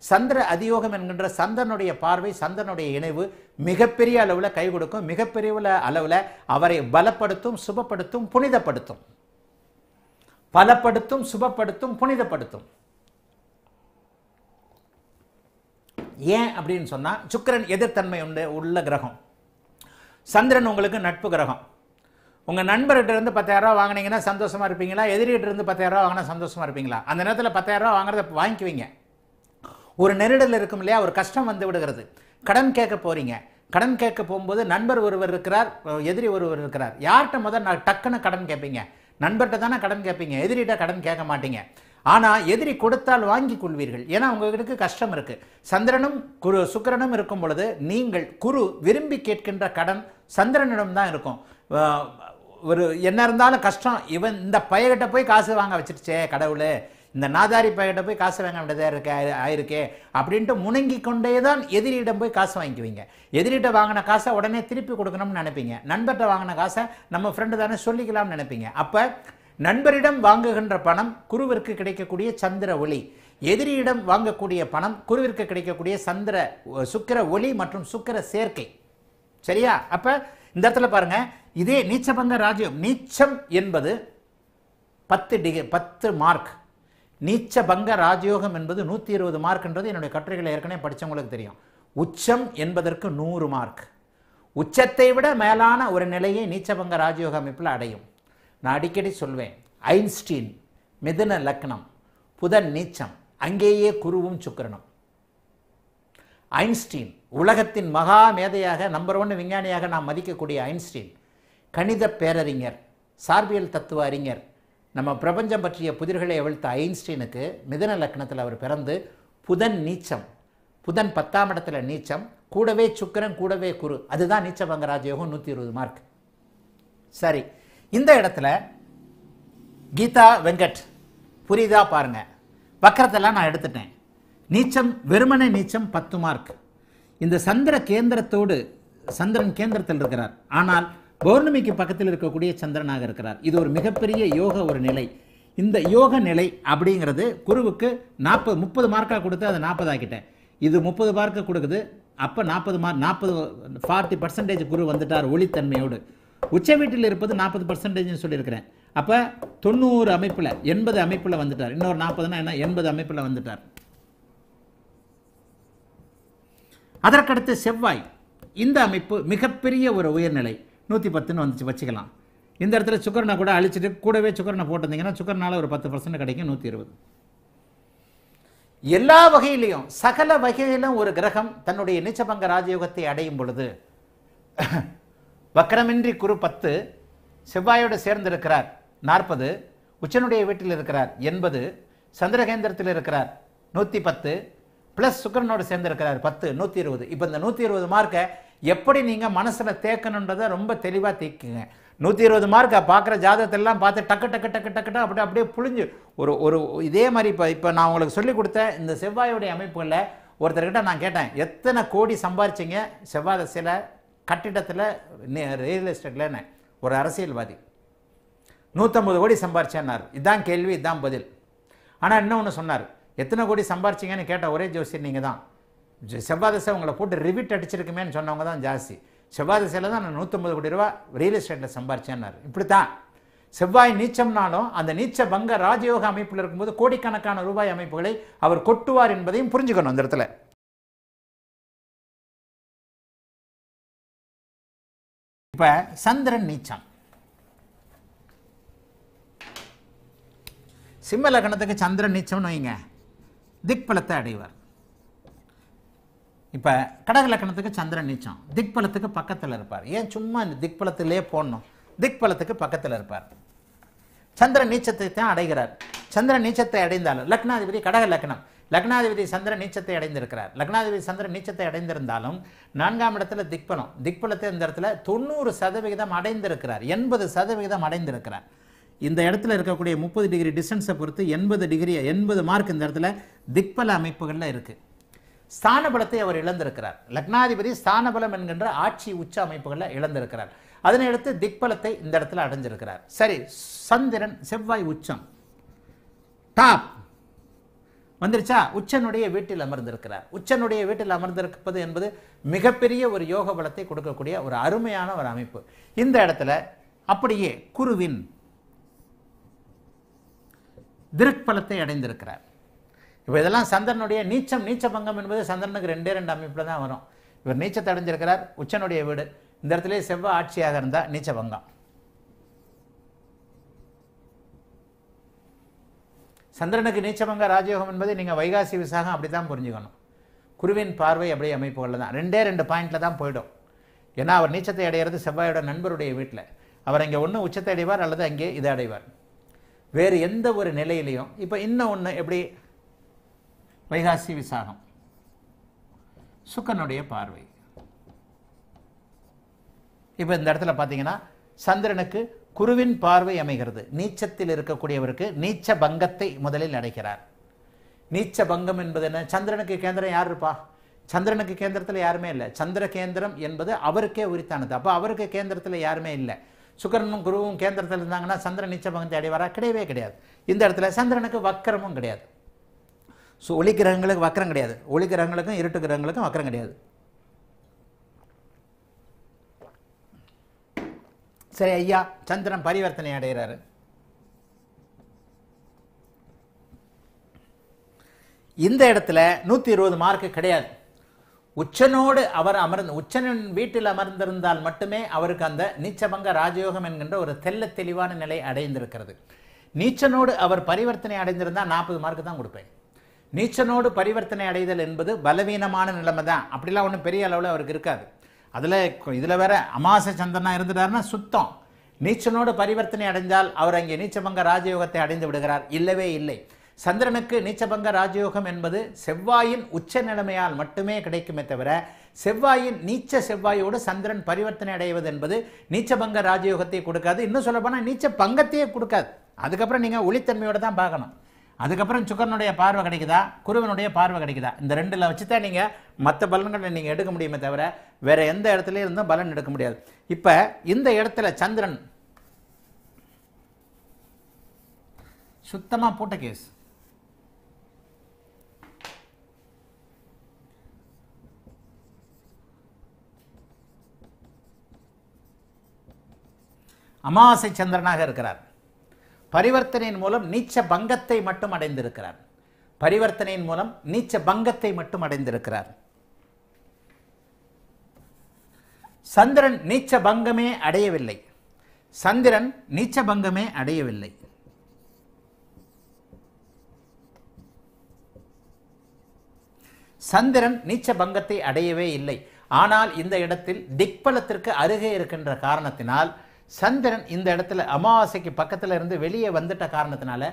சந்திர அதியோகம் என்கின்ற சந்தனுடைய பார்வை சந்தனுடைய இணைவு மிகப்பெரிய அளவில் கை கொடுக்கும் மிகப்பெரிய அளவில் அவரை பலப்படுத்தும் சுபப்படுத்தும் புனிதப்படுத்தும் பலப்படுத்தும் சுபப்படுத்தும் புனிதப்படுத்தும் ஏன் அப்படின்னு சொன்னால் சுக்கரன் எதிர்த்தன்மை உண்டு உள்ள கிரகம் சந்திரன் உங்களுக்கு நட்பு கிரகம் உங்கள் நண்பர்கிட்ட இருந்து பத்தாயிரரூவா வாங்கினீங்கன்னா சந்தோஷமாக இருப்பீங்களா எதிரிகிட்ட இருந்து பத்தாயிரரூவா வாங்கினா சந்தோஷமாக இருப்பீங்களா அந்த நேரத்தில் பத்தாயிரரூவா வாங்குறத வாங்கிக்குவீங்க ஒரு நெருடல் இருக்கும் இல்லையா ஒரு கஷ்டம் வந்து விடுகிறது கடன் கேட்க போகிறீங்க கடன் கேட்க போகும்போது நண்பர் ஒருவர் இருக்கிறார் எதிரி ஒருவர் இருக்கிறார் யார்கிட்ட முதல் நான் டக்குன்னு கடன் கேட்பீங்க நண்பர்கிட்ட தானே கடன் கேட்பீங்க எதிரிகிட்ட கடன் கேட்க மாட்டீங்க ஆனால் எதிரி கொடுத்தால் வாங்கி கொள்வீர்கள் ஏன்னா உங்களுக்கு கஷ்டம் இருக்குது சந்திரனும் குரு சுக்கரனும் இருக்கும் பொழுது நீங்கள் குரு விரும்பி கேட்கின்ற கடன் சந்திரனிடம் தான் இருக்கும் ஒரு என்ன இருந்தாலும் கஷ்டம் இவன் இந்த பையகிட்ட போய் காசு வாங்க வச்சிருச்சே கடவுள் இந்த நாதாரி பையகிட்ட போய் காசு வாங்க வேண்டியதாக இருக்கே ஆயிருக்கே அப்படின்ட்டு முணங்கி கொண்டே தான் எதிரியிடம் போய் காசு வாங்கிக்குவீங்க எதிரிகிட்ட வாங்கின காசை உடனே திருப்பி கொடுக்கணும்னு நினைப்பீங்க நண்பர்கிட்ட வாங்கின காசை நம்ம ஃப்ரெண்டு தானே சொல்லிக்கலாம்னு நினைப்பீங்க அப்போ நண்பரிடம் வாங்குகின்ற பணம் குருவிற்கு கிடைக்கக்கூடிய சந்திர ஒளி எதிரியிடம் வாங்கக்கூடிய பணம் குருவிற்கு கிடைக்கக்கூடிய சந்திர சுக்கிர ஒளி மற்றும் சுக்கிர சேர்க்கை சரியா அப்போ இந்த இடத்துல பாருங்க இதே நீச்சபங்க ராஜ்யம் நீச்சம் என்பது பத்து டிகிரி பத்து மார்க் பங்க ராஜயோகம் என்பது நூற்றி இருபது மார்க்ன்றது என்னுடைய கட்டுரைகளை ஏற்கனவே படித்தவங்களுக்கு தெரியும் உச்சம் என்பதற்கு நூறு மார்க் உச்சத்தை விட மேலான ஒரு நிலையை நீச்சபங்க ராஜயோக அமைப்பில் அடையும் நான் அடிக்கடி சொல்வேன் ஐன்ஸ்டீன் மிதுன லக்னம் புதன் நீச்சம் அங்கேயே குருவும் சுக்கரனும் ஐன்ஸ்டீன் உலகத்தின் மகா மேதையாக நம்பர் ஒன் விஞ்ஞானியாக நாம் மதிக்கக்கூடிய ஐன்ஸ்டீன் கணித பேரறிஞர் சார்பியல் தத்துவ அறிஞர் நம்ம பிரபஞ்சம் பற்றிய புதிர்களை அவிழ்த்த ஐன்ஸ்டீனுக்கு மிதன லக்னத்தில் அவர் பிறந்து புதன் நீச்சம் புதன் பத்தாம் இடத்துல நீச்சம் கூடவே சுக்கரன் கூடவே குரு அதுதான் நீச்சபங்கராஜ் யோகம் நூற்றி இருபது மார்க் சரி இந்த இடத்துல கீதா வெங்கட் புரியுதா பாருங்க வக்கரத்தெல்லாம் நான் எடுத்துட்டேன் நீச்சம் வெறுமனை நீச்சம் பத்து மார்க் இந்த சந்திர கேந்திரத்தோடு சந்திரன் கேந்திரத்தில் இருக்கிறார் ஆனால் பௌர்ணமிக்கு பக்கத்தில் இருக்கக்கூடிய சந்திரனாக இருக்கிறார் இது ஒரு மிகப்பெரிய யோக ஒரு நிலை இந்த யோக நிலை அப்படிங்கிறது குருவுக்கு நாற்பது முப்பது மார்க்காக கொடுத்து அதை நாற்பதாக்கிட்டேன் இது முப்பது மார்க்கு கொடுக்குது அப்போ நாற்பது மார்க் நாற்பது ஃபார்ட்டி பர்சன்டேஜ் குரு வந்துட்டார் ஒளித்தன்மையோடு உச்ச வீட்டில் இருப்பது நாற்பது பர்சன்டேஜ்னு சொல்லியிருக்கிறேன் அப்போ தொண்ணூறு அமைப்பில் எண்பது அமைப்பில் வந்துட்டார் இன்னொரு நாற்பதுனா என்ன எண்பது அமைப்பில் வந்துட்டார் அதற்கடுத்து செவ்வாய் இந்த அமைப்பு மிகப்பெரிய ஒரு உயர்நிலை நூற்றி பத்துன்னு வந்துச்சு வச்சுக்கலாம் இந்த இடத்துல சுக்கரனை கூட அழிச்சிட்டு கூடவே சுக்கரனை போட்டிருந்தீங்கன்னா சுக்கரனால் ஒரு பத்து பர்சன்ட் கிடைக்கும் நூற்றி இருபது எல்லா வகையிலையும் சகல வகையிலும் ஒரு கிரகம் தன்னுடைய நீச்சபங்க ராஜயோகத்தை அடையும் பொழுது வக்கரமின்றி குரு பத்து செவ்வாயோடு சேர்ந்திருக்கிறார் நாற்பது உச்சனுடைய வீட்டில் இருக்கிறார் எண்பது சந்திரகேந்திரத்தில் இருக்கிறார் நூற்றி பத்து ப்ளஸ் சுக்கரனோடு சேர்ந்திருக்கிறார் பத்து நூற்றி இருபது இப்போ இந்த நூற்றி இருபது மார்க்கை எப்படி நீங்கள் மனசில் தேக்கணுன்றதை ரொம்ப தெளிவாக தேக்குங்க நூற்றி இருபது மார்க்கை பார்க்குற ஜாதகத்தெல்லாம் பார்த்து டக்கு டக்கு டக்கு டக்கு அப்படி அப்படியே புழிஞ்சு ஒரு ஒரு இதே மாதிரி இப்போ இப்போ நான் உங்களுக்கு சொல்லிக் கொடுத்த இந்த செவ்வாயோடைய அமைப்புகளில் ஒருத்தர்கிட்ட நான் கேட்டேன் எத்தனை கோடி சம்பாரிச்சிங்க செவ்வாய் தசையில் கட்டிடத்தில் ரியல் எஸ்டேட்டில் ஒரு அரசியல்வாதி நூற்றம்பது கோடி சம்பாரிச்சேன்னார் இதுதான் கேள்வி இதுதான் பதில் ஆனால் ஒன்று சொன்னார் எத்தனை கோடி சம்பாரிச்சிங்கன்னு கேட்ட ஒரே ஜோசியர் நீங்கள் தான் செவ்வாதசை உங்களை போட்டு ரிவிட் அடிச்சிருக்குமேன்னு சொன்னவங்க தான் ஜாஸ்தி செவ்வாதசையில் தான் நான் நூற்றம்பது கோடி ரூபா ரியல் எஸ்டேட்டில் சம்பாரிச்சேன்னார் இப்படி தான் செவ்வாய் நீச்சம்னாலும் அந்த நீச்ச பங்க ராஜயோக அமைப்பில் இருக்கும்போது கோடிக்கணக்கான ரூபாய் அமைப்புகளை அவர் கொட்டுவார் என்பதையும் புரிஞ்சுக்கணும் அந்த இடத்துல இப்போ சந்திரன் நீச்சம் சிம்ம லக்னத்துக்கு சந்திரன் நீச்சம்னு வைங்க திக்பலத்தை அடைவார் இப்போ கடக லக்கணத்துக்கு சந்திரன் நீச்சம் திக்பலத்துக்கு பக்கத்தில் இருப்பார் ஏன் சும்மா இந்த திக்பலத்திலே போடணும் திக்பலத்துக்கு பக்கத்தில் இருப்பார் சந்திரன் நீச்சத்தை தான் அடைகிறார் சந்திரன் நீச்சத்தை அடைந்தாலும் லக்னாதிபதி கடக லக்னம் லக்னாதிபதி சந்திரன் நீச்சத்தை அடைந்திருக்கிறார் லக்னாதிபதி சந்திரன் நீச்சத்தை அடைந்திருந்தாலும் நான்காம் இடத்துல திக்பலம் திக்பலத்தை இந்த இடத்துல தொண்ணூறு சதவிகிதம் அடைந்திருக்கிறார் எண்பது சதவிகிதம் அடைந்திருக்கிறார் இந்த இடத்துல இருக்கக்கூடிய முப்பது டிகிரி டிஸ்டன்ஸை பொறுத்து எண்பது டிகிரி எண்பது மார்க் இந்த இடத்துல திக்பல அமைப்புகளில் இருக்குது ஸ்தானபலத்தை அவர் இழந்திருக்கிறார் லக்னாதிபதி ஸ்தானபலம் என்கின்ற ஆட்சி உச்ச அமைப்புகளில் இழந்திருக்கிறார் அதனையடுத்து திக்பலத்தை இந்த இடத்துல அடைஞ்சிருக்கிறார் சரி சந்திரன் செவ்வாய் உச்சம் டாப் வந்துருச்சா உச்சனுடைய வீட்டில் அமர்ந்திருக்கிறார் உச்சனுடைய வீட்டில் அமர்ந்திருப்பது என்பது மிகப்பெரிய ஒரு யோக பலத்தை கொடுக்கக்கூடிய ஒரு அருமையான ஒரு அமைப்பு இந்த இடத்துல அப்படியே குருவின் திருக்பலத்தை அடைந்திருக்கிறார் இப்போ இதெல்லாம் சந்திரனுடைய நீச்சம் பங்கம் என்பது சந்திரனுக்கு ரெண்டே ரெண்டு அமைப்பில் தான் வரும் இவர் நீச்சத்தை அடைஞ்சிருக்கிறார் உச்சனுடைய வீடு இந்த இடத்துல செவ்வாய் ஆட்சியாக இருந்தால் பங்கம் சந்திரனுக்கு நீச்சமங்க ராஜயோகம் என்பதை நீங்கள் வைகாசி விசாகம் அப்படி தான் புரிஞ்சுக்கணும் குருவின் பார்வை அப்படியே அமைப்புகளில் தான் ரெண்டே ரெண்டு பாயிண்டில் தான் போயிடும் ஏன்னா அவர் நீச்சத்தை அடையிறது செவ்வாயோட நண்பருடைய வீட்டில் அவர் அங்கே ஒன்று உச்சத்தை அடைவார் அல்லது அங்கே இதை அடைவார் வேறு எந்த ஒரு நிலையிலையும் இப்போ இன்னும் ஒன்று எப்படி வைகாசி விசாகம் சுக்கனுடைய பார்வை இப்போ இந்த இடத்துல பார்த்தீங்கன்னா சந்திரனுக்கு குருவின் பார்வை அமைகிறது நீச்சத்தில் இருக்கக்கூடியவருக்கு நீச்ச பங்கத்தை முதலில் அடைகிறார் நீச்ச பங்கம் என்பது என்ன சந்திரனுக்கு கேந்திரம் யார் இருப்பா சந்திரனுக்கு கேந்திரத்தில் யாருமே இல்லை சந்திர கேந்திரம் என்பது அவருக்கே உரித்தானது அப்போ அவருக்கு கேந்திரத்தில் யாருமே இல்லை சுக்கரனும் குருவும் கேந்திரத்தில் இருந்தாங்கன்னா சந்திரன் நீச்ச பங்கத்தை அடைவாரா கிடையவே கிடையாது இந்த இடத்துல சந்திரனுக்கு வக்கரமும் கிடையாது ஸோ ஒளி கிரகங்களுக்கு வக்கரம் கிடையாது ஒளி கிரகங்களுக்கும் இருட்டு கிரகங்களுக்கும் வக்கரம் கிடையாது சரி ஐயா சந்திரன் பரிவர்த்தனை அடைகிறாரு இந்த இடத்துல நூற்றி இருபது மார்க்கு கிடையாது உச்சனோடு அவர் அமர்ந்து உச்சனின் வீட்டில் அமர்ந்திருந்தால் மட்டுமே அவருக்கு அந்த நீச்சபங்க ராஜயோகம் என்கின்ற ஒரு தெல்ல தெளிவான நிலை அடைந்திருக்கிறது நீச்சனோடு அவர் பரிவர்த்தனை அடைந்திருந்தால் நாற்பது மார்க்கு தான் கொடுப்பேன் நீச்சனோடு பரிவர்த்தனை அடைதல் என்பது பலவீனமான நிலைமை தான் அப்படிலாம் ஒன்றும் பெரிய அளவில் அவருக்கு இருக்காது அதில் இதில் வேற அமாச சந்திரனா இருந்துட்டாருன்னா சுத்தம் நீச்சனோடு பரிவர்த்தனை அடைஞ்சால் அவர் அங்கே நீச்சபங்க ராஜயோகத்தை அடைந்து விடுகிறார் இல்லவே இல்லை சந்திரனுக்கு நீச்சபங்க ராஜயோகம் என்பது செவ்வாயின் உச்ச நிலைமையால் மட்டுமே கிடைக்குமே தவிர செவ்வாயின் நீச்ச செவ்வாயோடு சந்திரன் பரிவர்த்தனை அடைவது என்பது நீச்சபங்க ராஜயோகத்தை கொடுக்காது இன்னும் சொல்லப்போனால் நீச்ச பங்கத்தையே கொடுக்காது அதுக்கப்புறம் நீங்கள் ஒளித்தன்மையோடு தான் பார்க்கணும் அதுக்கப்புறம் சுக்கரனுடைய பார்வை கிடைக்குதா குருவனுடைய பார்வை கிடைக்குதா இந்த ரெண்டில் வச்சு தான் நீங்கள் மற்ற பலன்களை நீங்கள் எடுக்க முடியுமே தவிர வேறு எந்த இடத்துல இருந்தும் பலன் எடுக்க முடியாது இப்போ இந்த இடத்துல சந்திரன் சுத்தமாக போட்ட கேஸ் அமாவாசை சந்திரனாக இருக்கிறார் பரிவர்த்தனையின் மூலம் நீச்ச பங்கத்தை மட்டும் அடைந்திருக்கிறார் பரிவர்த்தனையின் மூலம் நீச்ச பங்கத்தை மட்டும் அடைந்திருக்கிறார் சந்திரன் நீச்ச பங்கமே அடையவில்லை சந்திரன் நீச்ச பங்கமே அடையவில்லை சந்திரன் நீச்ச பங்கத்தை அடையவே இல்லை ஆனால் இந்த இடத்தில் திக்பலத்திற்கு அருகே இருக்கின்ற காரணத்தினால் சந்திரன் இந்த இடத்துல அமாவாசைக்கு பக்கத்தில் இருந்து வெளியே வந்துட்ட காரணத்தினால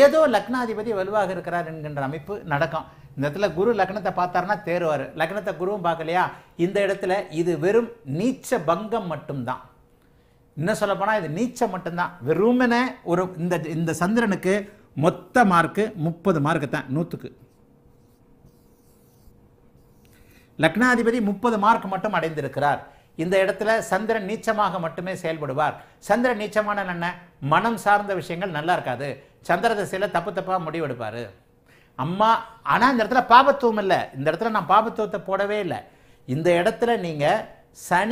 ஏதோ லக்னாதிபதி வலுவாக இருக்கிறார் என்கின்ற அமைப்பு நடக்கும் இந்த இடத்துல குரு லக்னத்தை பார்த்தாருன்னா தேருவார் லக்னத்தை குருவும் பார்க்கலையா இந்த இடத்துல இது வெறும் நீச்ச பங்கம் மட்டும்தான் இன்னும் சொல்லப்போனால் இது நீச்சம் மட்டும்தான் வெறுமனே ஒரு இந்த இந்த சந்திரனுக்கு மொத்த மார்க்கு முப்பது மார்க்கு தான் நூற்றுக்கு லக்னாதிபதி முப்பது மார்க் மட்டும் அடைந்திருக்கிறார் இந்த இடத்துல சந்திரன் நீச்சமாக மட்டுமே செயல்படுவார் சந்திரன் நீச்சமான என்ன மனம் சார்ந்த விஷயங்கள் நல்லா இருக்காது சந்திர திசையில் தப்பு தப்பாக முடிவெடுப்பார் அம்மா ஆனால் இந்த இடத்துல பாபத்துவம் இல்லை இந்த இடத்துல நான் பாபத்துவத்தை போடவே இல்லை இந்த இடத்துல நீங்கள் சனி